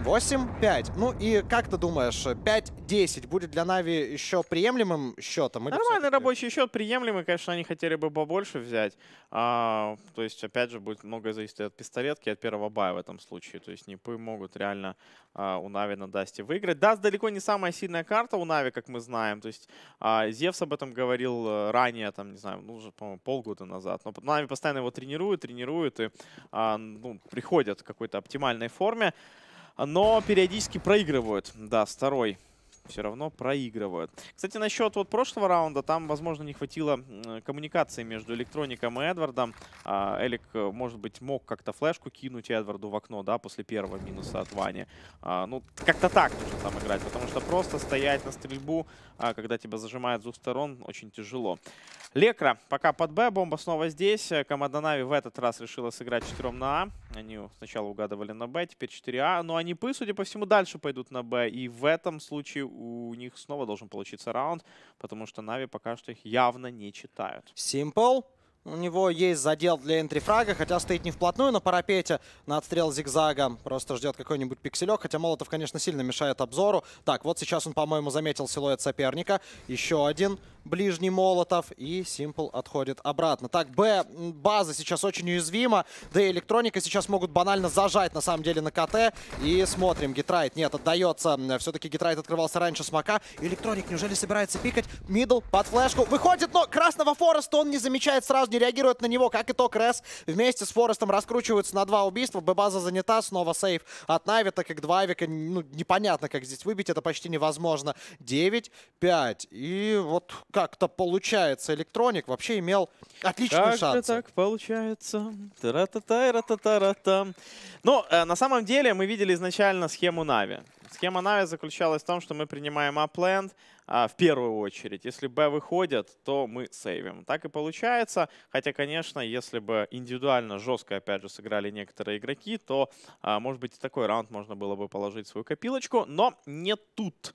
8-5. Ну и как ты думаешь, 5-10 будет для Нави еще приемлемым счетом? Нормальный рабочий счет, приемлемый. Конечно, они хотели бы побольше взять. А, то есть, опять же, будет многое зависеть от пистолетки, от первого бая в этом случае. То есть, Непы могут реально а, у Нави на Дасте выиграть. Даст далеко не самая сильная карта у Нави, как мы знаем. То есть, а, Зевс об этом говорил э, ранее, там, не знаю, ну, уже, по-моему, полгода назад. Но но нами постоянно его тренируют, тренируют и а, ну, приходят к какой-то оптимальной форме, но периодически проигрывают, да, второй все равно проигрывают. Кстати, насчет вот прошлого раунда, там, возможно, не хватило коммуникации между Электроником и Эдвардом. А, Элик, э, может быть, мог как-то флешку кинуть Эдварду в окно, да, после первого минуса от Вани. А, ну, как-то так нужно там играть, потому что просто стоять на стрельбу, а, когда тебя зажимают с двух сторон, очень тяжело. Лекра пока под Б, бомба снова здесь. Команда Нави в этот раз решила сыграть четвером на А. Они сначала угадывали на Б, теперь 4А. Но они, судя по всему, дальше пойдут на Б. И в этом случае у них снова должен получиться раунд, потому что Нави пока что их явно не читают. Simple. У него есть задел для энтрифрага, хотя стоит не вплотную на парапете на отстрел зигзага. Просто ждет какой-нибудь пикселек, хотя Молотов, конечно, сильно мешает обзору. Так, вот сейчас он, по-моему, заметил силуэт соперника. Еще один ближний Молотов. И Simple отходит обратно. Так, Б, база сейчас очень уязвима. Да и электроника сейчас могут банально зажать, на самом деле, на КТ. И смотрим, Гитрайт. Нет, отдается. Все-таки Гитрайт открывался раньше Смока. Электроник неужели собирается пикать? Мидл под флешку. Выходит, но красного Фореста он не замечает сразу, не реагирует на него. Как итог, Рес вместе с Форестом раскручиваются на два убийства. Б-база занята. Снова сейф от Нави, так как два Авика, ну, непонятно, как здесь выбить. Это почти невозможно. 9-5. И вот как-то получается, Электроник вообще имел отличную как шанс. Как так получается? та та та ра та та ра та Но ну, э, на самом деле мы видели изначально схему Нави. Схема Нави заключалась в том, что мы принимаем апленд а, в первую очередь. Если Б выходят, то мы сейвим. Так и получается. Хотя, конечно, если бы индивидуально жестко, опять же, сыграли некоторые игроки, то, а, может быть, и такой раунд можно было бы положить свою копилочку. Но не тут.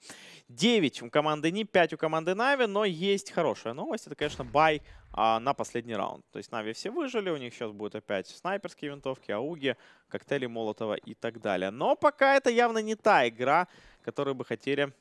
9 у команды НИ, 5 у команды Нави, но есть хорошая новость. Это, конечно, бай а, на последний раунд. То есть Нави все выжили, у них сейчас будет опять снайперские винтовки, ауги, коктейли Молотова и так далее. Но пока это явно не та игра, которые бы хотели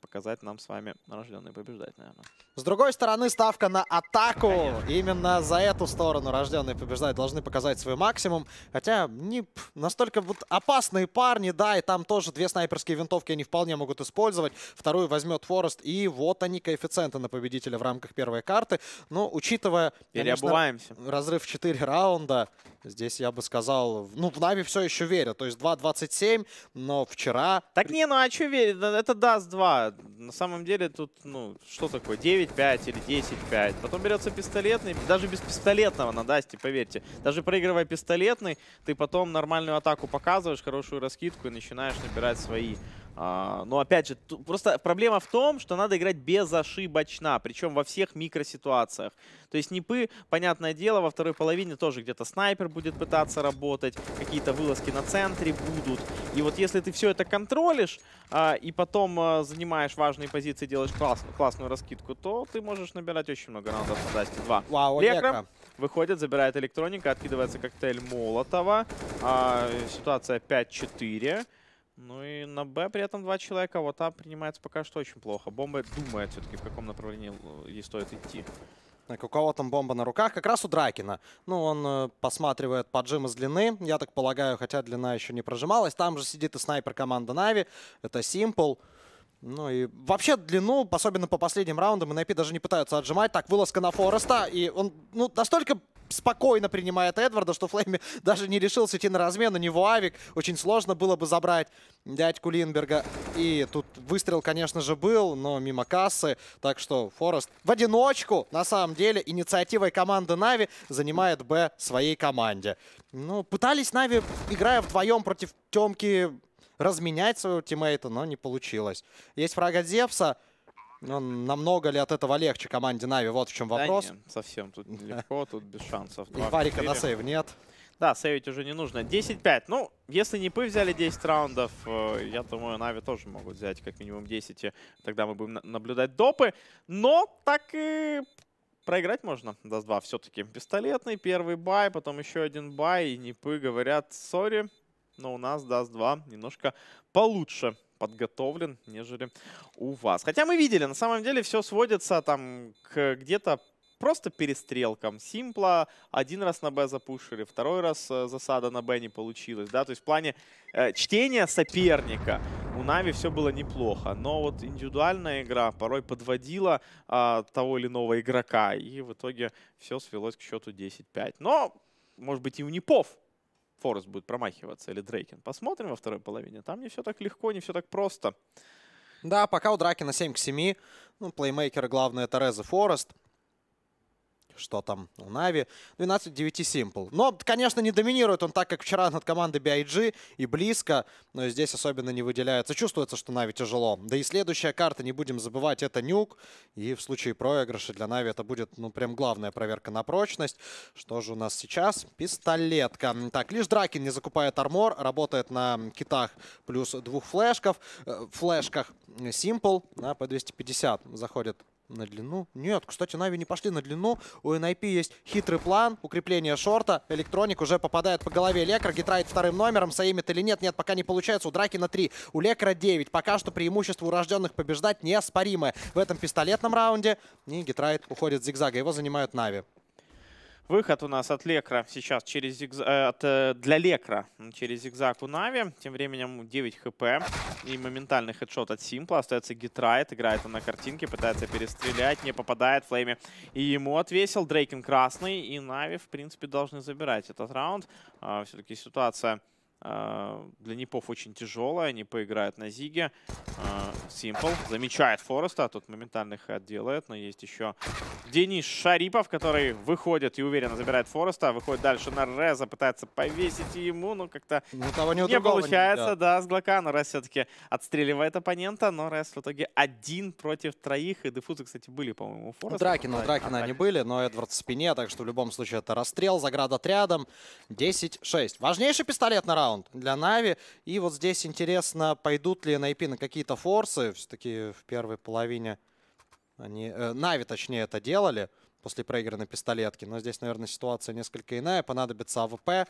показать нам с вами рожденные побеждать, наверное. С другой стороны, ставка на атаку. Конечно. Именно за эту сторону рожденные побеждать должны показать свой максимум. Хотя не настолько вот опасные парни, да, и там тоже две снайперские винтовки они вполне могут использовать. Вторую возьмет Форест. И вот они, коэффициенты на победителя в рамках первой карты. Но ну, учитывая, конечно, разрыв в 4 раунда, Здесь я бы сказал, ну, в Нави все еще верят. То есть 2.27, но вчера... Так не, ну а что верит? Это даст 2. На самом деле тут, ну, что такое? 9-5 или 10-5. Потом берется пистолетный. Даже без пистолетного на дасте, поверьте. Даже проигрывая пистолетный, ты потом нормальную атаку показываешь, хорошую раскидку и начинаешь набирать свои а, но опять же, просто проблема в том, что надо играть безошибочно, причем во всех микроситуациях. То есть нипы, понятное дело, во второй половине тоже где-то снайпер будет пытаться работать, какие-то вылазки на центре будут. И вот если ты все это контролишь а, и потом а, занимаешь важные позиции, делаешь классную, классную раскидку, то ты можешь набирать очень много раундов на Дасте 2. Вау, Лекра выходит, забирает электроника, откидывается коктейль Молотова. Ситуация 5-4. Ну и на Б при этом два человека, вот А принимается пока что очень плохо. Бомба думает все-таки, в каком направлении э, ей стоит идти. Так, у кого там бомба на руках? Как раз у Дракина. Ну, он э, посматривает поджим из длины, я так полагаю, хотя длина еще не прожималась. Там же сидит и снайпер команды Нави, это Симпл. Ну и вообще длину, особенно по последним раундам, NIP даже не пытаются отжимать. Так, вылазка на Фореста, и он ну, настолько спокойно принимает Эдварда, что Флейми <laughs> даже не решился идти на размен. У него авик. Очень сложно было бы забрать дядьку Линберга. И тут выстрел, конечно же, был, но мимо кассы. Так что Форест в одиночку, на самом деле, инициативой команды Нави занимает Б своей команде. Ну, пытались Нави, играя вдвоем против Темки, разменять своего тиммейта, но не получилось. Есть фраг от Зевса. Ну, намного ли от этого легче команде Нави? Вот в чем вопрос. Да нет, совсем. Тут легко, тут без шансов. И Варика на сейв нет. Да, сейвить уже не нужно. 10-5. Ну, если не пы взяли 10 раундов, э, я думаю, Нави тоже могут взять как минимум 10. И тогда мы будем наблюдать допы. Но так и проиграть можно. Даст 2 все-таки пистолетный, первый бай, потом еще один бай. И не пы говорят, сори, но у нас Dust2 немножко получше подготовлен, нежели у вас. Хотя мы видели, на самом деле все сводится там к где-то просто перестрелкам. Симпла один раз на Б запушили, второй раз э, засада на Б не получилась. Да? То есть в плане э, чтения соперника у Нави все было неплохо. Но вот индивидуальная игра порой подводила э, того или иного игрока. И в итоге все свелось к счету 10-5. Но, может быть, и у Непов Форест будет промахиваться или Дрейкин. Посмотрим во второй половине. Там не все так легко, не все так просто. Да, пока у Дракина 7 к 7. Ну, плеймейкер, это Реза Форест что там у Нави. 12-9 Simple. Но, конечно, не доминирует он так, как вчера над командой BIG и близко, но здесь особенно не выделяется. Чувствуется, что Нави тяжело. Да и следующая карта, не будем забывать, это нюк. И в случае проигрыша для Нави это будет, ну, прям главная проверка на прочность. Что же у нас сейчас? Пистолетка. Так, лишь Дракин не закупает армор, работает на китах плюс двух флешков. Э, флешках Simple на по 250 заходит на длину? Нет, кстати, Нави не пошли на длину. У NIP есть хитрый план. Укрепление шорта. Электроник уже попадает по голове Лекар. Гитрайт вторым номером. Саимит или нет? Нет, пока не получается. У Драки на 3. У Лекара 9. Пока что преимущество у рожденных побеждать неоспоримое. В этом пистолетном раунде. И Гитрайт уходит зигзага. Его занимают Нави. Выход у нас от Лекра сейчас через зигз... Э, от, э, для Лекра через зигзаг у Нави. Тем временем 9 хп и моментальный хедшот от Симпла. Остается Гитрайт, играет он на картинке, пытается перестрелять, не попадает Флейме. И ему отвесил Дрейкин красный, и Нави, в принципе, должны забирать этот раунд. А, Все-таки ситуация а, для Непов очень тяжелая. Они поиграют на Зиге. Симпл а, замечает Фореста. А тут моментальный хэт делает. Но есть еще Денис Шарипов, который выходит и уверенно забирает Фореста. Выходит дальше на Реза. Пытается повесить ему. Но как-то ну, не, не получается. Не, да. да, с но Рез все-таки отстреливает оппонента. Но Рез в итоге один против троих. И дефузы, кстати, были, по-моему, у Фореста. У ну, Дракина, у Дракина они были. Но Эдвард в спине. Так что в любом случае это расстрел. Заград отрядом. 10-6. Важнейший пистолет на раунд раунд для Нави. И вот здесь интересно, пойдут ли на IP на какие-то форсы. Все-таки в первой половине они... Э, Нави, точнее, это делали после проигранной пистолетки. Но здесь, наверное, ситуация несколько иная. Понадобится АВП.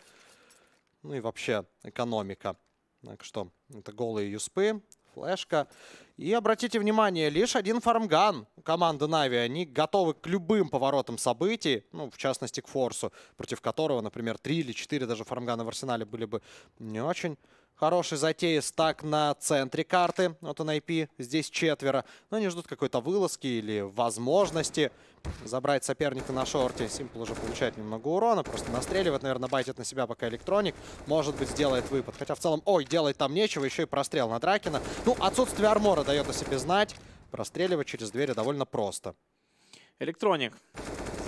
Ну и вообще экономика. Так что это голые юспы. Флешка. И обратите внимание, лишь один фармган команды Нави. Они готовы к любым поворотам событий, ну, в частности, к форсу, против которого, например, три или четыре даже фармгана в арсенале были бы не очень Хорошая затея стак на центре карты Вот он NIP. Здесь четверо. Но ну, они ждут какой-то вылазки или возможности забрать соперника на шорте. Симпл уже получает немного урона. Просто настреливает, наверное, байтит на себя пока электроник. Может быть, сделает выпад. Хотя в целом, ой, делать там нечего. Еще и прострел на Дракина. Ну, отсутствие армора дает о себе знать. Простреливать через двери довольно просто. Электроник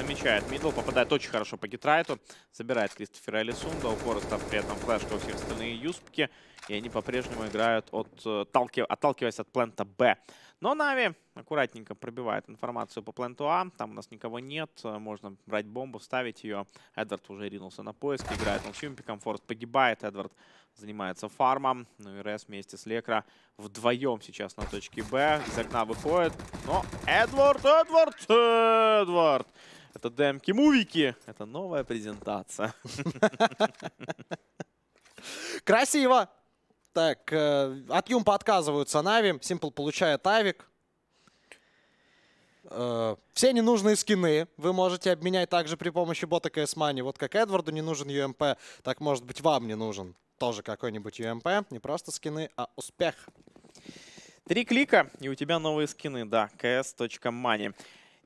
замечает мидл, попадает очень хорошо по гитрайту, забирает Кристофера Элисунда, у Фореста при этом флешка у всех остальные юспки, и они по-прежнему играют, от, э, отталкив, отталкиваясь от плента Б. Но Нави аккуратненько пробивает информацию по пленту А, там у нас никого нет, э, можно брать бомбу, ставить ее. Эдвард уже ринулся на поиск, играет он Сюмпиком, Форест погибает, Эдвард занимается фармом, ну и Рес вместе с Лекра вдвоем сейчас на точке Б, из окна выходит, но Эдвард, Эдвард, Эдвард! Это демки-мувики. Это новая презентация. <laughs> Красиво. Так, э, от Юмпа отказываются Нави. Симпл получает Авик. Э, все ненужные скины вы можете обменять также при помощи бота CS Money. Вот как Эдварду не нужен UMP, эм так может быть вам не нужен тоже какой-нибудь UMP. Эм не просто скины, а успех. Три клика, и у тебя новые скины, да, cs.money.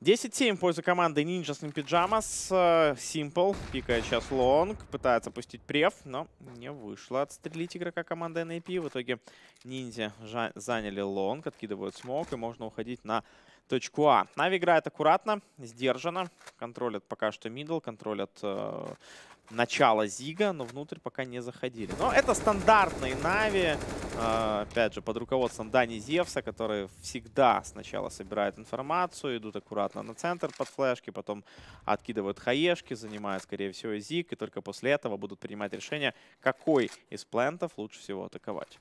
10-7 в пользу команды Ninja Slim Pyjamas. Simple пикает сейчас лонг, пытается пустить преф, но не вышло отстрелить игрока команды NAP. В итоге ниндзя заняли лонг, откидывают смог, и можно уходить на точку А. Нави играет аккуратно, сдержанно, контролят пока что мидл, контролят э, начала Зига, но внутрь пока не заходили. Но это стандартные Нави, а, опять же, под руководством Дани Зевса, которые всегда сначала собирают информацию, идут аккуратно на центр под флешки, потом откидывают хаешки, занимают, скорее всего, Зиг, и только после этого будут принимать решение, какой из плентов лучше всего атаковать.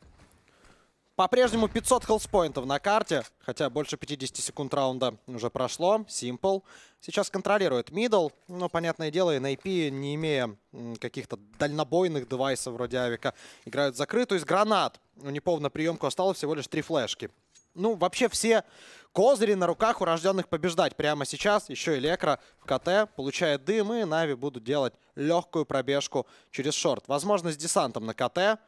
По-прежнему 500 хелспоинтов на карте, хотя больше 50 секунд раунда уже прошло. simple сейчас контролирует middle, но, понятное дело, и NAP, не имея каких-то дальнобойных девайсов вроде авика, играют закрытую из гранат. У Непов на приемку осталось всего лишь три флешки. Ну, вообще все козыри на руках у рожденных побеждать прямо сейчас. Еще и Лекра в КТ получает дым, и Нави будут делать легкую пробежку через шорт. Возможно, с десантом на КТ.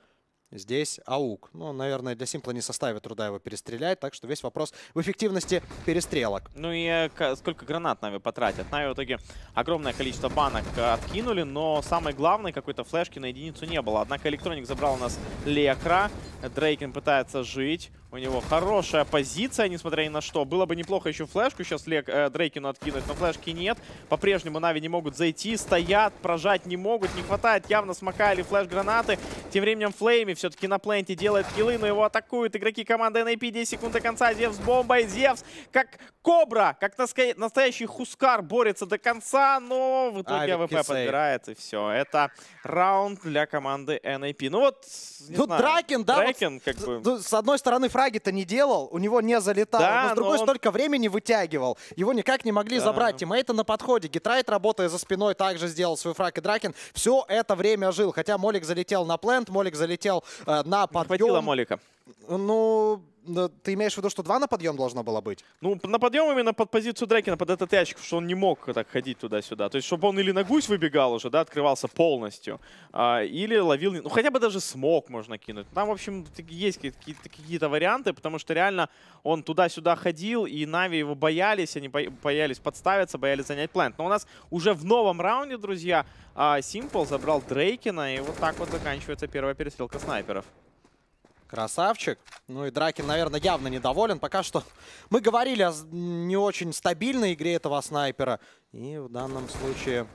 Здесь Аук. Ну, наверное, для Симпла не составит труда его перестрелять, так что весь вопрос в эффективности перестрелок. Ну и э, сколько гранат Нави потратят. Нави в итоге огромное количество банок э, откинули, но самое главное какой-то флешки на единицу не было. Однако Электроник забрал у нас Лекра, Дрейкен пытается жить. У него хорошая позиция, несмотря ни на что. Было бы неплохо еще флешку сейчас Лек, э, Дрейкину откинуть, но флешки нет. По-прежнему Нави не могут зайти, стоят, прожать не могут. Не хватает явно смока или флеш-гранаты. Тем временем Флейми все-таки на пленте делает килы, но его атакуют игроки команды NAP. 10 а секунд до конца. Зевс бомбой. Зевс как Кобра, как настоящий Хускар, борется до конца, но в итоге а, АВП подбирает, и все. Это раунд для команды NAP. А ну вот, не ну, знаю. Дракен, да? Дракен, вот, как бы... с одной стороны, фраги-то не делал, у него не залетало, да, но с другой но он... столько времени вытягивал. Его никак не могли да. забрать. Тиммейты на подходе. Гитрайт, работая за спиной, также сделал свой фраг, и Дракен все это время жил. Хотя Молик залетел на плент, Молик залетел э, на подъем. Не хватило Молика. Ну, ты имеешь в виду, что два на подъем должно было быть? Ну, на подъем именно под позицию Дрекина, под этот ящик, что он не мог так ходить туда-сюда. То есть, чтобы он или на гусь выбегал уже, да, открывался полностью, а, или ловил, ну, хотя бы даже смог можно кинуть. Там, в общем, есть какие-то какие варианты, потому что реально он туда-сюда ходил, и Нави его боялись, они боялись подставиться, боялись занять плент. Но у нас уже в новом раунде, друзья, а, Симпл забрал Дрейкина, и вот так вот заканчивается первая перестрелка снайперов. Красавчик. Ну и Дракин, наверное, явно недоволен. Пока что <laughs> мы говорили о не очень стабильной игре этого снайпера. И в данном случае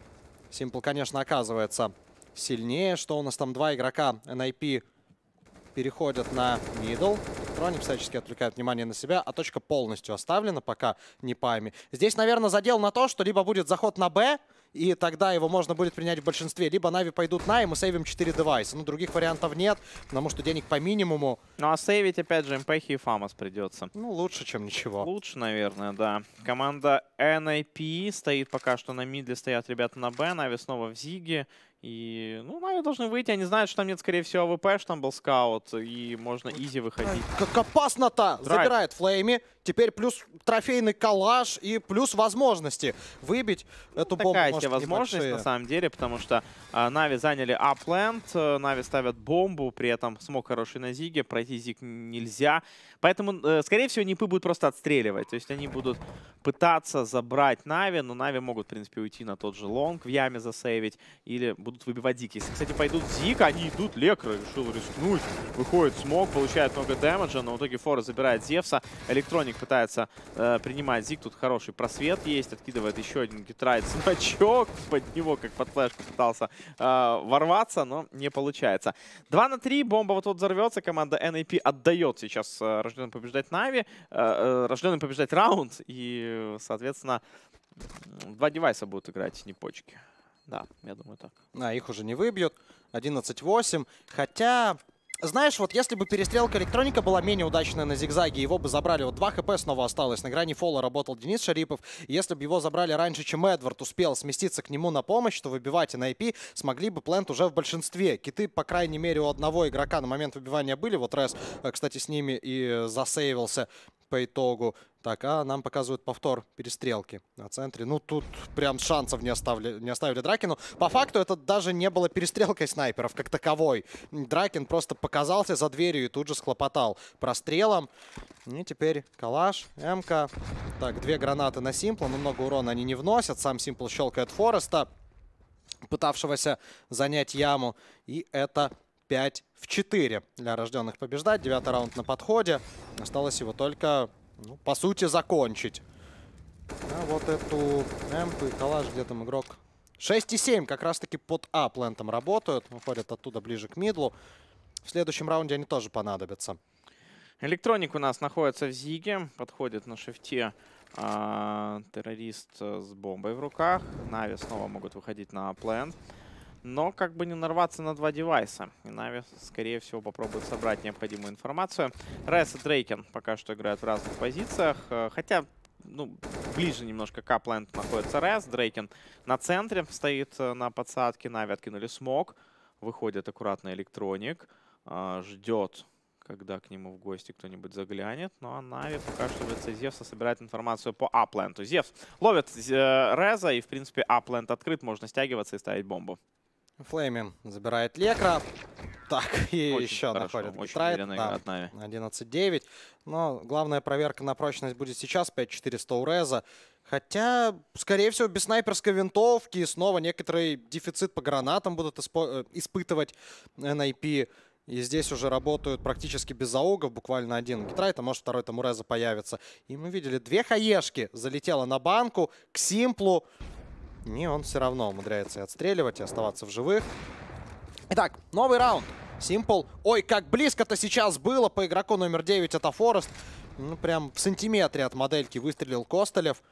Симпл, конечно, оказывается сильнее. Что у нас там два игрока NIP а переходят на мидл. Электроник всячески отвлекает внимание на себя, а точка полностью оставлена пока не пами. Здесь, наверное, задел на то, что либо будет заход на Б, и тогда его можно будет принять в большинстве. Либо Нави пойдут на, и мы сейвим 4 девайса. Ну, других вариантов нет, потому что денег по минимуму. Ну, а сейвить, опять же, МПХ и Фамас придется. Ну, лучше, чем ничего. Лучше, наверное, да. Команда NIP а стоит пока что на мидле, стоят ребята на Б, Нави снова в Зиге. И, ну, Нави должны выйти. Они знают, что там нет, скорее всего, АВП, что там был скаут. И можно изи выходить. Как опасно-то! Забирает флейми. Теперь плюс трофейный коллаж и плюс возможности выбить ну, эту ну, бомбу. Такая себе возможность большие. на самом деле, потому что а, Нави заняли апленд, э, Нави ставят бомбу, при этом смог хороший на Зиге, пройти Зиг нельзя. Поэтому, э, скорее всего, Нипы будут просто отстреливать. То есть они будут пытаться забрать Нави, но Нави могут, в принципе, уйти на тот же лонг, в яме засейвить, или будут выбивать Зиг. Если, кстати, пойдут Зиг, они идут, Лекро решил рискнуть, выходит смог, получает много дэмэджа, но в итоге Фора забирает Зевса, Электроник соперник пытается э, принимать зиг. Тут хороший просвет есть. Откидывает еще один гитрайт смачок. <laughs> Под него, как под флешку, пытался э, ворваться, но не получается. 2 на 3. Бомба вот-вот взорвется. Команда NAP а отдает сейчас э, рожденным побеждать Нави. Э, э, рожденным побеждать раунд. И, соответственно, два девайса будут играть, не почки. Да, я думаю так. А, их уже не выбьют. 11-8. Хотя знаешь, вот если бы перестрелка электроника была менее удачная на зигзаге, его бы забрали. Вот 2 хп снова осталось. На грани фола работал Денис Шарипов. Если бы его забрали раньше, чем Эдвард успел сместиться к нему на помощь, то выбивать и на IP смогли бы плент уже в большинстве. Киты, по крайней мере, у одного игрока на момент выбивания были. Вот Рес, э, кстати, с ними и э, засейвился по итогу. Так, а нам показывают повтор перестрелки на центре. Ну, тут прям шансов не, оставили, не оставили Дракину. По факту это даже не было перестрелкой снайперов как таковой. Дракин просто показался за дверью и тут же схлопотал прострелом. И теперь калаш, МК. Так, две гранаты на Симпла, но много урона они не вносят. Сам Симпл щелкает Фореста, пытавшегося занять яму. И это 5 в 4 для рожденных побеждать. Девятый раунд на подходе. Осталось его только ну, по сути, закончить. А вот эту эмпу и калаш, где там игрок 6 и 7 как раз-таки под А плентом работают. Выходят оттуда ближе к мидлу. В следующем раунде они тоже понадобятся. Электроник у нас находится в Зиге. Подходит на шифте э, террорист с бомбой в руках. Нави снова могут выходить на плент но как бы не нарваться на два девайса. И Нави, скорее всего, попробует собрать необходимую информацию. Райс и Дрейкен пока что играют в разных позициях, э, хотя ну, ближе немножко к Апленд находится Райс. Дрейкен на центре стоит э, на подсадке, Нави откинули смог. Выходит аккуратно электроник, э, ждет когда к нему в гости кто-нибудь заглянет. Ну а Нави пока что в лице Зевса собирает информацию по Апленту. Зевс ловит Реза, и в принципе Аплент открыт, можно стягиваться и ставить бомбу. Флейми забирает Лекра. Так, <laughs> и очень еще находит очень Битрайт. Да, 11-9. Но главная проверка на прочность будет сейчас. 5-400 у Реза. Хотя, скорее всего, без снайперской винтовки снова некоторый дефицит по гранатам будут э, испытывать NIP. И здесь уже работают практически без заугов, буквально один гитрайт, а может второй там у Реза появится. И мы видели, две хаешки залетела на банку к Симплу. И он все равно умудряется и отстреливать, и оставаться в живых. Итак, новый раунд. Simple. Ой, как близко-то сейчас было по игроку номер 9, это Форест. Ну, прям в сантиметре от модельки выстрелил Костолев.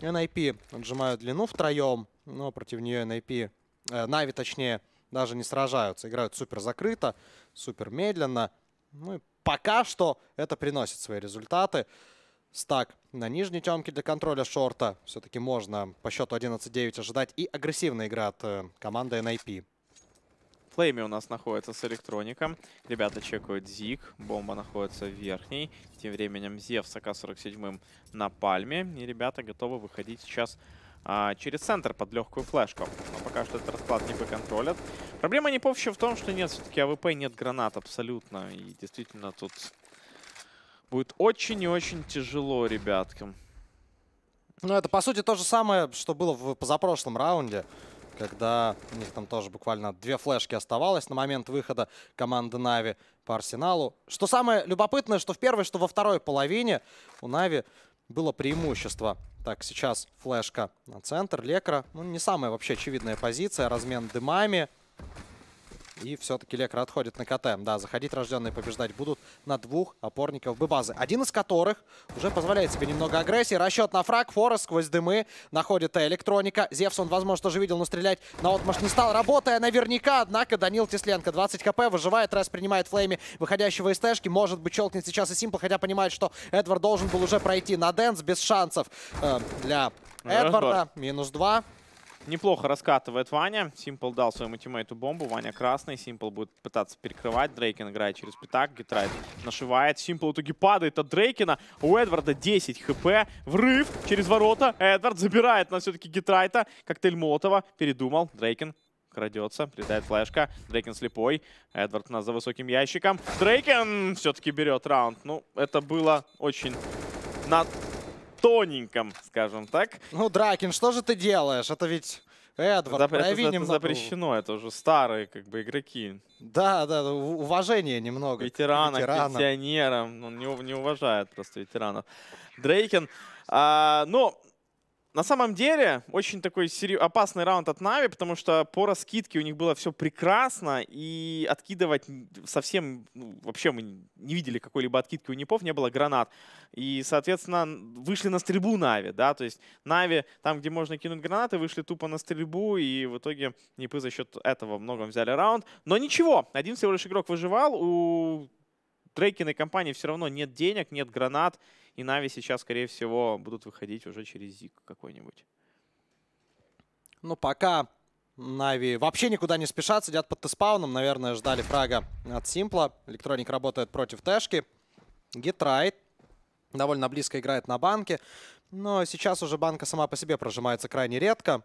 NIP отжимают длину втроем, но против нее NIP, э, Нави точнее, даже не сражаются. Играют супер закрыто, супер медленно. Ну и пока что это приносит свои результаты. Стак на нижней темке для контроля шорта. Все-таки можно по счету 11-9 ожидать и агрессивной игры от э, команды NIP. А Флейме у нас находится с электроником. Ребята чекают Зиг. Бомба находится в верхней. Тем временем Зев с АК-47 на пальме. И ребята готовы выходить сейчас а, через центр под легкую флешку. Но пока что этот расклад не контролят. Проблема не повще в том, что нет все-таки АВП, нет гранат абсолютно. И действительно тут Будет очень и очень тяжело ребяткам. Ну, это, по сути, то же самое, что было в позапрошлом раунде, когда у них там тоже буквально две флешки оставалось на момент выхода команды Нави по Арсеналу. Что самое любопытное, что в первой, что во второй половине у Нави было преимущество. Так, сейчас флешка на центр. Лекра, ну, не самая вообще очевидная позиция. Размен дымами. И все-таки Лекра отходит на КТ. Да, заходить рожденные побеждать будут на двух опорников Б-базы. Один из которых уже позволяет себе немного агрессии. Расчет на фраг. Форест сквозь дымы находит электроника. Зевс он, возможно, тоже видел, но стрелять на отмаш не стал. Работая наверняка, однако Данил Тесленко 20 хп выживает, раз принимает флейми выходящего из тэшки. Может быть, челкнет сейчас и Симпл, хотя понимает, что Эдвард должен был уже пройти на Дэнс без шансов э, для Эдварда. Минус 2. Неплохо раскатывает Ваня. Симпл дал своему тиммейту бомбу. Ваня красный. Симпл будет пытаться перекрывать. Дрейкен играет через пятак. Гитрайт нашивает. Симпл в итоге падает от Дрейкена. У Эдварда 10 хп. Врыв через ворота. Эдвард забирает на все-таки Гитрайта. Коктейль Молотова. Передумал. Дрейкен крадется, придает флешка. Дрейкен слепой. Эдвард у нас за высоким ящиком. Дрейкен все-таки берет раунд. Ну, это было очень... На тоненьком, скажем так. Ну, Дракин, что же ты делаешь? Это ведь... Эдвард, Зап прояви это, немного. Это запрещено, это уже старые как бы игроки. Да, да, уважение немного. Ветерана, ветеранам. пенсионерам, он не, не уважает просто ветеранов. Дрейкен, а, ну, на самом деле, очень такой серьез... опасный раунд от Нави, потому что по раскидке у них было все прекрасно, и откидывать совсем... Ну, вообще мы не видели какой-либо откидки у Непов, не было гранат. И, соответственно, вышли на стрельбу Нави, да, то есть Нави, там, где можно кинуть гранаты, вышли тупо на стрельбу, и в итоге Непы за счет этого многом взяли раунд. Но ничего, один всего лишь игрок выживал, у Дрейкиной компании все равно нет денег, нет гранат, и Нави сейчас, скорее всего, будут выходить уже через Зик какой-нибудь. Ну, пока Нави вообще никуда не спешат, сидят под теспауном. Наверное, ждали фрага от Симпла. Электроник работает против Тэшки. Гитрайт довольно близко играет на банке. Но сейчас уже банка сама по себе прожимается крайне редко.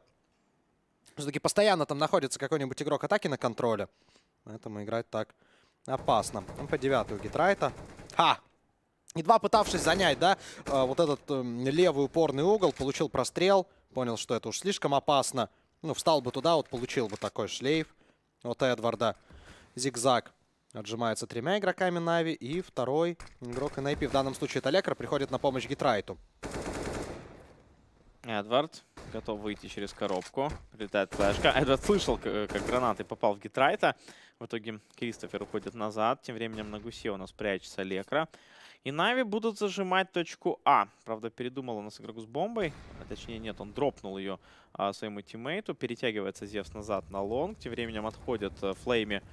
Все-таки постоянно там находится какой-нибудь игрок атаки на контроле. Поэтому играть так опасно. МП-9 у Гитрайта. Ха! Едва пытавшись занять, да, э, вот этот эм, левый упорный угол, получил прострел, понял, что это уж слишком опасно. Ну, встал бы туда, вот получил бы такой шлейф Вот Эдварда. Зигзаг. Отжимается тремя игроками Нави. И второй игрок НАП, в данном случае это Лекар, приходит на помощь Гитрайту. Эдвард готов выйти через коробку. Прилетает флешка. Эдвард слышал, э, как гранаты попал в Гитрайта. В итоге Кристофер уходит назад. Тем временем на гусе у нас прячется Лекра. И Нави будут зажимать точку А. Правда, передумал у нас игрок с бомбой. А, точнее, нет, он дропнул ее а, своему тиммейту. Перетягивается Зевс назад на лонг. Тем временем отходит э, а, Флейми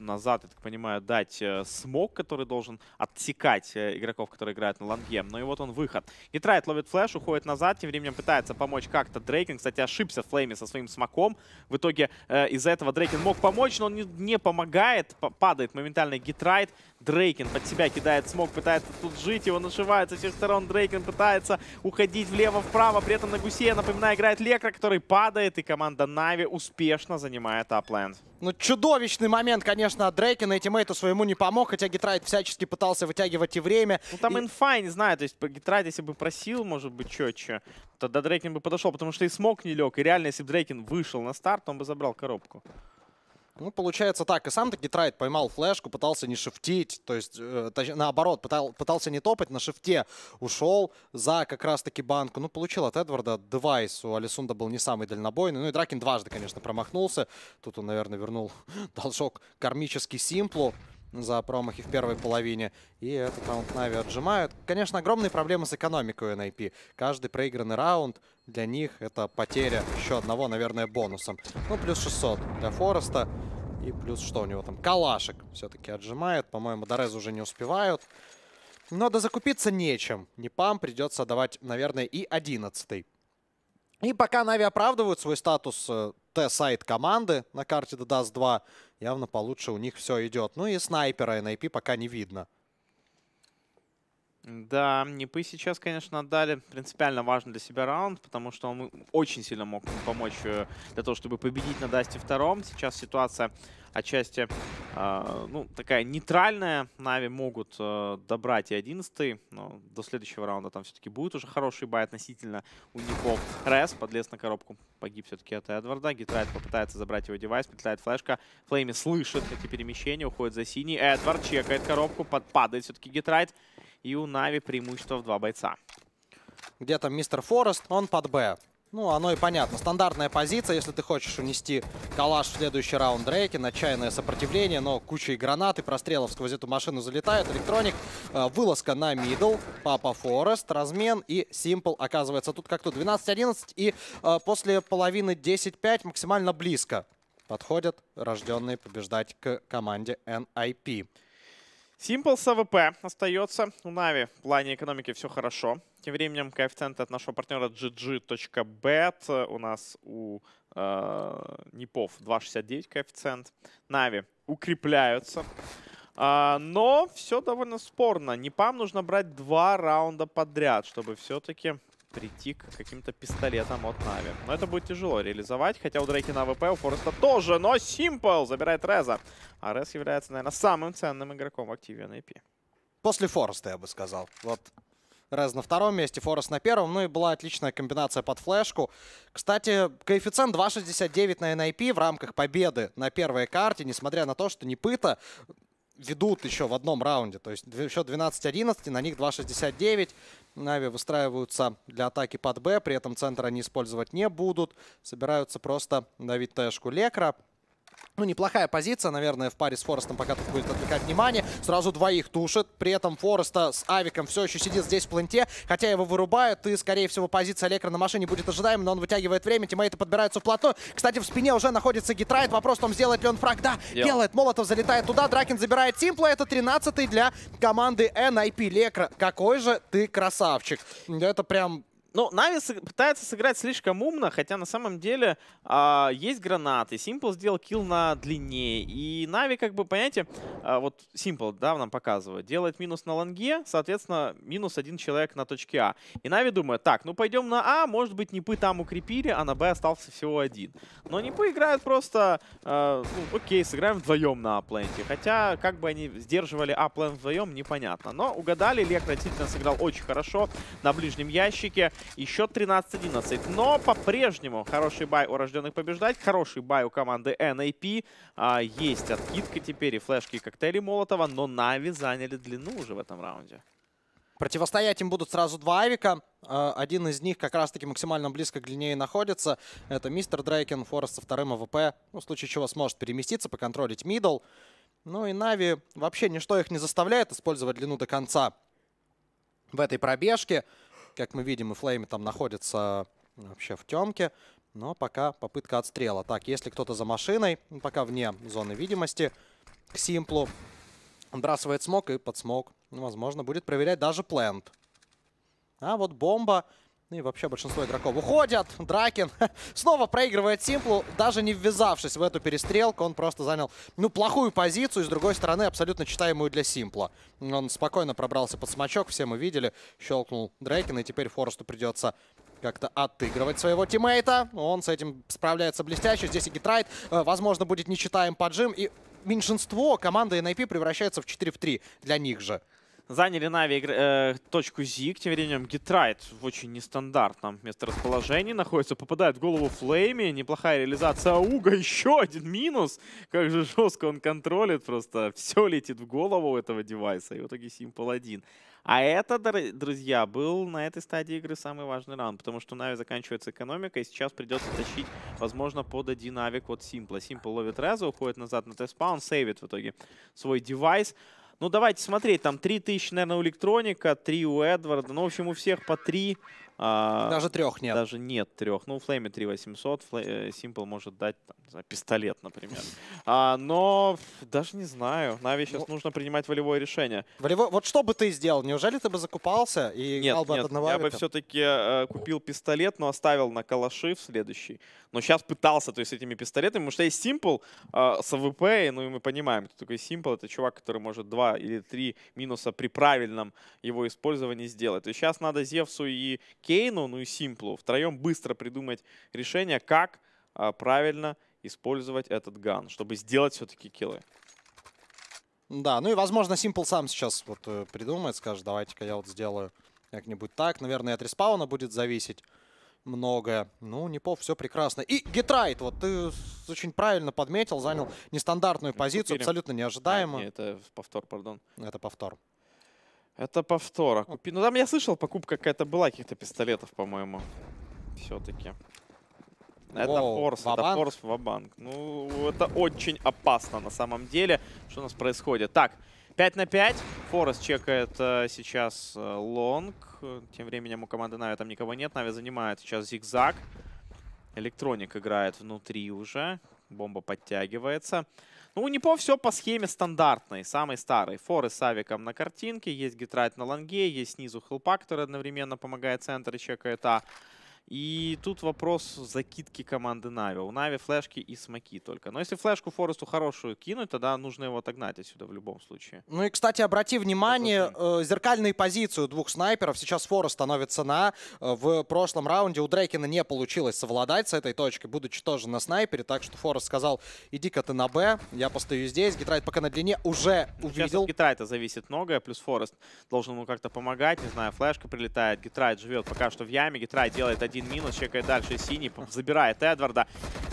назад, я так понимаю, дать э, смог, который должен отсекать э, игроков, которые играют на ланге. Но ну и вот он выход. Нитрайт ловит флеш, уходит назад, тем временем пытается помочь как-то Дрейкин. Кстати, ошибся Флейми со своим смоком. В итоге э, из-за этого Дрейкин мог помочь, но он не, не помогает. Падает моментально Гитрайт. Дрейкин под себя кидает смог, пытается тут жить, его нашивает со всех сторон. Дрейкин пытается уходить влево-вправо, при этом на гусе, я напоминаю, играет Лекра, который падает, и команда Нави успешно занимает апленд. Ну, чудовищный момент, конечно, от Дрейкина, и тиммейту своему не помог, хотя Гитрайт всячески пытался вытягивать и время. Ну, там и... инфа, не знаю, то есть Гитрайт, если бы просил, может быть, четче, тогда Дрейкин бы подошел, потому что и смог не лег, и реально, если бы Дрейкин вышел на старт, он бы забрал коробку. Ну, получается так. И сам таки Трайт поймал флешку, пытался не шифтить, то есть, э, наоборот, пытал, пытался не топать, на шифте ушел за как раз-таки банку. Ну, получил от Эдварда девайс. У Алисунда был не самый дальнобойный. Ну, и Дракин дважды, конечно, промахнулся. Тут он, наверное, вернул <laughs> должок кармический Симплу за промахи в первой половине. И этот раунд Нави отжимают. Конечно, огромные проблемы с экономикой у NIP. Каждый проигранный раунд для них это потеря еще одного, наверное, бонусом. Ну, плюс 600 для Фореста. И плюс что у него там? Калашек все-таки отжимает. По-моему, Дорез уже не успевают. Но дозакупиться нечем. Непам придется давать, наверное, и одиннадцатый. И пока Нави оправдывают свой статус э, Т-сайт команды на карте Дадаст 2, явно получше у них все идет. Ну и снайпера NIP а пока не видно. Да, Нипы а сейчас, конечно, отдали принципиально важный для себя раунд, потому что он очень сильно мог помочь э, для того, чтобы победить на Дасте втором. Сейчас ситуация отчасти э, ну, такая нейтральная. Нави могут э, добрать и 11 но до следующего раунда там все-таки будет уже хороший бай относительно у Никол. Рес подлез на коробку, погиб все-таки от Эдварда. Гитрайт попытается забрать его девайс, петляет флешка. Флейми слышит эти перемещения, уходит за синий. Эдвард чекает коробку, подпадает все-таки Гитрайт. И у Нави преимущество в два бойца. Где-то мистер Форест, он под Б. Ну, оно и понятно. Стандартная позиция, если ты хочешь унести калаш в следующий раунд Дрейки, отчаянное сопротивление, но куча и гранат и прострелов сквозь эту машину залетает. Электроник, э, вылазка на мидл, Папа Форест, размен и Симпл оказывается тут как-то 12-11 и э, после половины 10-5 максимально близко подходят рожденные побеждать к команде NIP. Симпл с АВП остается. У Нави в плане экономики все хорошо. Тем временем коэффициенты от нашего партнера gg.bet у нас у э, НИПов 2,69 коэффициент. Нави укрепляются. А, но все довольно спорно. Непам нужно брать два раунда подряд, чтобы все-таки прийти к каким-то пистолетам от Нави. Но это будет тяжело реализовать, хотя у Дрейки на АВП, у Фореста тоже, но Симпл забирает Реза. А Рез является, наверное, самым ценным игроком в активе на IP. После Фореста, я бы сказал. Вот Рез на втором месте, Форест на первом. Ну и была отличная комбинация под флешку. Кстати, коэффициент 2.69 на NIP в рамках победы на первой карте, несмотря на то, что не пыта ведут еще в одном раунде. То есть еще 12-11, на них 2.69. Нави выстраиваются для атаки под Б, при этом центр они использовать не будут. Собираются просто давить Тэшку Лекра. Ну, неплохая позиция, наверное, в паре с Форестом пока тут будет отвлекать внимание. Сразу двоих тушит. При этом Фореста с Авиком все еще сидит здесь в пленте. Хотя его вырубают, и, скорее всего, позиция Лекра на машине будет ожидаема, но он вытягивает время. Тиммейты подбираются вплотную. Кстати, в спине уже находится Гитрайт. Вопрос в том, сделает ли он фраг. Да, Yo. делает. Молотов залетает туда. Дракин забирает Симпла. Это 13-й для команды NIP. Лекра, какой же ты красавчик. Это прям ну, Нави пытается сыграть слишком умно, хотя на самом деле э, есть гранаты. Симпл сделал килл на длине. И Нави, как бы, понимаете, э, вот Симпл, да, нам показывает, делает минус на ланге, соответственно, минус один человек на точке А. И Нави думает, так, ну пойдем на А, может быть, Нипы там укрепили, а на Б остался всего один. Но Нипы играют просто, э, ну, окей, сыграем вдвоем на А-пленте. Хотя, как бы они сдерживали А-плент вдвоем, непонятно. Но угадали, Лек сыграл очень хорошо на ближнем ящике. И счет 13-11. Но по-прежнему хороший бай у рожденных побеждать. Хороший бай у команды NAP. А, а, есть откидка теперь и флешки, и коктейли Молотова. Но Нави заняли длину уже в этом раунде. Противостоять им будут сразу два авика. А, один из них как раз-таки максимально близко к длине и находится. Это мистер Дрейкен, Форест со вторым АВП. Ну, в случае чего сможет переместиться, поконтролить мидл. Ну и Нави вообще ничто их не заставляет использовать длину до конца в этой пробежке. Как мы видим, и Флейми там находится вообще в темке. Но пока попытка отстрела. Так, если кто-то за машиной, ну, пока вне зоны видимости, к Симплу. Бросает смог и под смог. Ну, возможно, будет проверять даже плент. А вот бомба ну и вообще большинство игроков уходят. Дракин <laughs> снова проигрывает Симплу, даже не ввязавшись в эту перестрелку. Он просто занял, ну, плохую позицию, и, с другой стороны, абсолютно читаемую для Симпла. Он спокойно пробрался под смачок, все мы видели. Щелкнул Дракин, и теперь Форесту придется как-то отыгрывать своего тиммейта. Он с этим справляется блестяще. Здесь и гитрайт. Э, возможно, будет нечитаем поджим. И меньшинство команды NIP превращается в 4 в 3 для них же. Заняли Нави э, точку Зиг, тем временем Гитрайт в очень нестандартном месторасположении находится, попадает в голову Флейми, неплохая реализация Ауга, <laughs> еще один минус, как же жестко он контролит, просто все летит в голову этого девайса, и в итоге Симпл один. А это, друзья, был на этой стадии игры самый важный раунд, потому что Нави заканчивается экономика, и сейчас придется тащить, возможно, под один авик от Симпла. Симпл ловит Реза, уходит назад на теспаун, сейвит в итоге свой девайс. Ну, давайте смотреть. Там 3000, наверное, у Электроника, 3 у Эдварда. Ну, в общем, у всех по 3. А, даже трех нет. Даже нет трех. Ну, у Флейме 3800, Simple может дать там, знаю, пистолет, например. <laughs> А, но даже не знаю. Нави сейчас ну, нужно принимать волевое решение. Волевое... Вот что бы ты сделал? Неужели ты бы закупался и нет, бы нет, от одного я авика? бы все-таки э, купил пистолет, но оставил на калаши в следующий. Но сейчас пытался, то есть, с этими пистолетами, потому что есть Simple э, с АВП, и, ну и мы понимаем, кто такой Simple Это чувак, который может два или три минуса при правильном его использовании сделать. То есть сейчас надо Зевсу и Кейну, ну и Симплу. Втроем быстро придумать решение, как а, правильно использовать этот ган, чтобы сделать все-таки киллы. Да, ну и, возможно, Симпл сам сейчас вот э, придумает, скажет, давайте-ка я вот сделаю как-нибудь так. Наверное, от респауна будет зависеть многое. Ну, Непов, все прекрасно. И Гитрайт, вот ты очень правильно подметил, занял нестандартную ну, позицию, абсолютно неожидаемую. А, нет, это повтор, пардон. Это повтор. Это повтора. Купи... Ну там я слышал, покупка какая-то была каких-то пистолетов, по-моему. Все-таки. Это Воу, форс, ва это форс вабанк. Ну, это очень опасно на самом деле, что у нас происходит. Так, 5 на 5. Форест чекает э, сейчас э, лонг. Тем временем у команды Нави там никого нет. Нави занимает сейчас зигзаг. Электроник играет внутри уже. Бомба подтягивается. Ну, у Непо все по схеме стандартной, самой старой. Форы с авиком на картинке, есть гитрайт на ланге, есть снизу хелпак, который одновременно помогает центр и чекает А. И тут вопрос закидки команды Нави. У Нави флешки и смоки только. Но если флешку Форесту хорошую кинуть, тогда нужно его отогнать отсюда в любом случае. Ну и, кстати, обрати внимание, э, зеркальные позицию двух снайперов. Сейчас Форест становится на. Э, в прошлом раунде у Дрейкина не получилось совладать с этой точкой, будучи тоже на снайпере. Так что Форест сказал, иди-ка ты на Б, я постою здесь. Гитрайт пока на длине уже увидел. Сейчас от Гитрайта зависит многое, плюс Форест должен ему как-то помогать. Не знаю, флешка прилетает, Гитрайт живет пока что в яме, Гитрайт делает один один минус, чекает дальше синий, забирает Эдварда.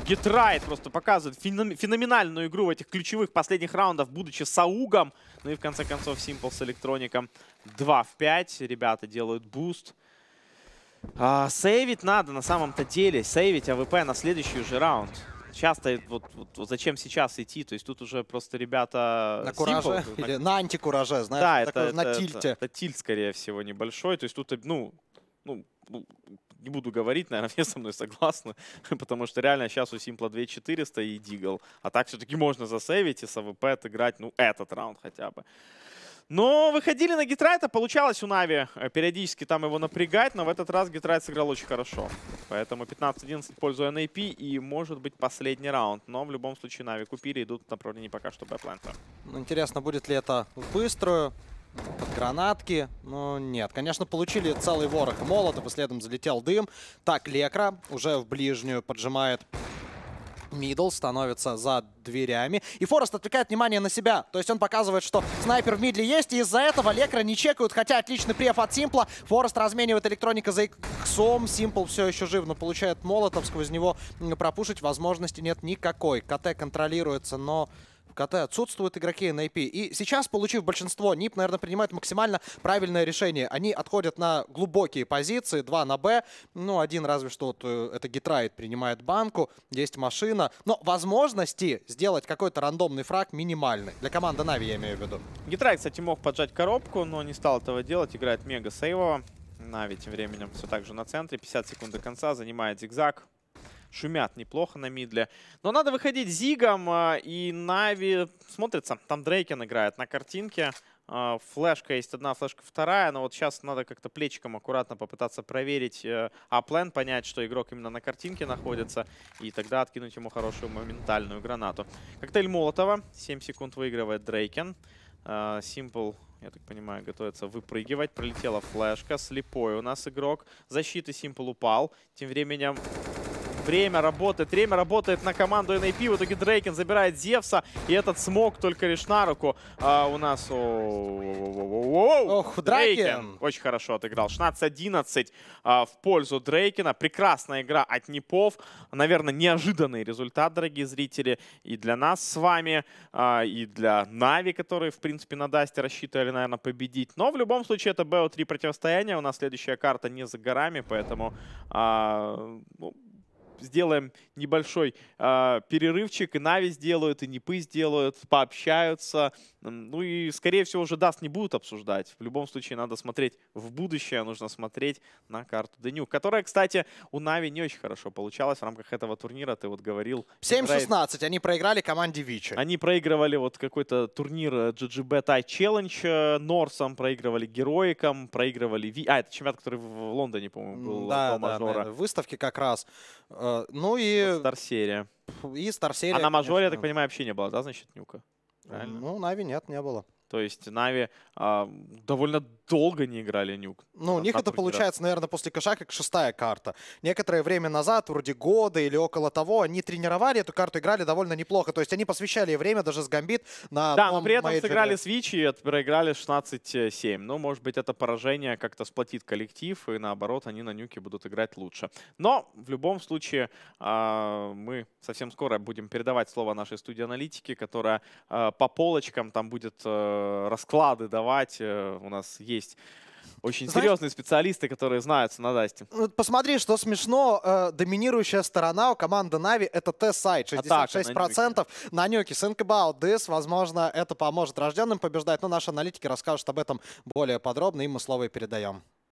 Гитрайт просто показывает феноменальную игру в этих ключевых последних раундов будучи Саугом. Ну и в конце концов Симпл с Электроником 2 в 5. Ребята делают буст. А, сейвить надо на самом-то деле. Сейвить АВП на следующий уже раунд. Часто вот, вот, вот зачем сейчас идти? То есть тут уже просто ребята... На кураже? Simple, или на, на антикураже, знаешь? Да, это, такой, это, на это, Это, это тильт, скорее всего, небольшой. То есть тут, э, ну, ну не буду говорить, наверное, <laughs> все со мной согласны, <laughs> потому что реально сейчас у Симпла 2400 и Дигл, а так все-таки можно засейвить и с АВП отыграть, ну, этот раунд хотя бы. Но выходили на Гитрайта, получалось у Нави э, периодически там его напрягать, но в этот раз Гитрайт сыграл очень хорошо. Поэтому 15-11 пользуя NAP и, может быть, последний раунд. Но в любом случае Нави купили, идут в направлении пока что Бэплента. Интересно, будет ли это быстро? гранатки. Ну, нет. Конечно, получили целый ворох молотов, и следом залетел дым. Так, Лекра уже в ближнюю поджимает Мидл становится за дверями. И Форест отвлекает внимание на себя. То есть он показывает, что снайпер в мидле есть. И из-за этого Лекра не чекают. Хотя отличный преф от Симпла. Форест разменивает электроника за иксом. Симпл все еще жив, но получает молотов. Сквозь него пропушить возможности нет никакой. КТ контролируется, но... В отсутствуют игроки на НИП. И сейчас, получив большинство, НИП, наверное, принимает максимально правильное решение. Они отходят на глубокие позиции, два на Б. Ну, один разве что вот, э, это Гитрайт принимает банку, есть машина. Но возможности сделать какой-то рандомный фраг минимальны Для команды Нави, я имею в виду. Гитрайт, кстати, мог поджать коробку, но не стал этого делать. Играет мега сейвово. Нави тем временем все так же на центре. 50 секунд до конца, занимает зигзаг шумят неплохо на мидле. Но надо выходить зигом, а, и Нави смотрится. Там Дрейкен играет на картинке. А, флешка есть одна, флешка вторая, но вот сейчас надо как-то плечиком аккуратно попытаться проверить э, аплен, понять, что игрок именно на картинке находится, и тогда откинуть ему хорошую моментальную гранату. Коктейль Молотова, 7 секунд выигрывает Дрейкен. А, Симпл я так понимаю, готовится выпрыгивать. Пролетела флешка. Слепой у нас игрок. Защиты Симпл упал. Тем временем Время работает. Время работает на команду NAP. А в итоге Дрейкен забирает Зевса. И этот смог только лишь на руку. А у нас... Ох, Дрейкен Очень хорошо отыграл. 16-11 а, в пользу Дрейкена Прекрасная игра от Непов. Наверное, неожиданный результат, дорогие зрители. И для нас с вами, а, и для Нави, которые, в принципе, на Дасте рассчитывали, наверное, победить. Но в любом случае это BO3 противостояние. У нас следующая карта не за горами, поэтому... Ну, сделаем небольшой э, перерывчик. И Нави сделают, и Непы сделают, пообщаются. Ну и, скорее всего, уже Даст не будут обсуждать. В любом случае, надо смотреть в будущее, а нужно смотреть на карту Денюк, которая, кстати, у Нави не очень хорошо получалась в рамках этого турнира, ты вот говорил. 7-16 они проиграли команде Вичи. Они проигрывали вот какой-то турнир э, GGB Thai Challenge э, Норсом, проигрывали Героиком, проигрывали... Ви... А, это чемпионат, который в Лондоне, по-моему, был. Да, э, да, на выставке как раз. А, ну и... Старсерия. И Старсерия. А на мажоре, я так понимаю, вообще не было, да, значит, нюка? Правильно? Ну, Нави нет, не было. То есть Нави а, довольно долго не играли нюк. Ну, у э, них это получается, наверное, после кэша как шестая карта. Некоторое время назад, вроде года или около того, они тренировали эту карту, играли довольно неплохо. То есть они посвящали время даже с Гамбит на Да, но при этом мейджере. сыграли свичи и проиграли 16-7. Ну, может быть, это поражение как-то сплотит коллектив, и наоборот, они на нюке будут играть лучше. Но в любом случае а, мы совсем скоро будем передавать слово нашей студии аналитики, которая а, по полочкам там будет... Э, Э, расклады давать. Э, у нас есть очень Знаешь, серьезные специалисты, которые знаются на ну, Посмотри, что смешно. Э, доминирующая сторона у команды Нави это Т-сайт. 66% на нюке. Think about Возможно, это поможет рожденным побеждать. Но наши аналитики расскажут об этом более подробно. и мы слово и передаем.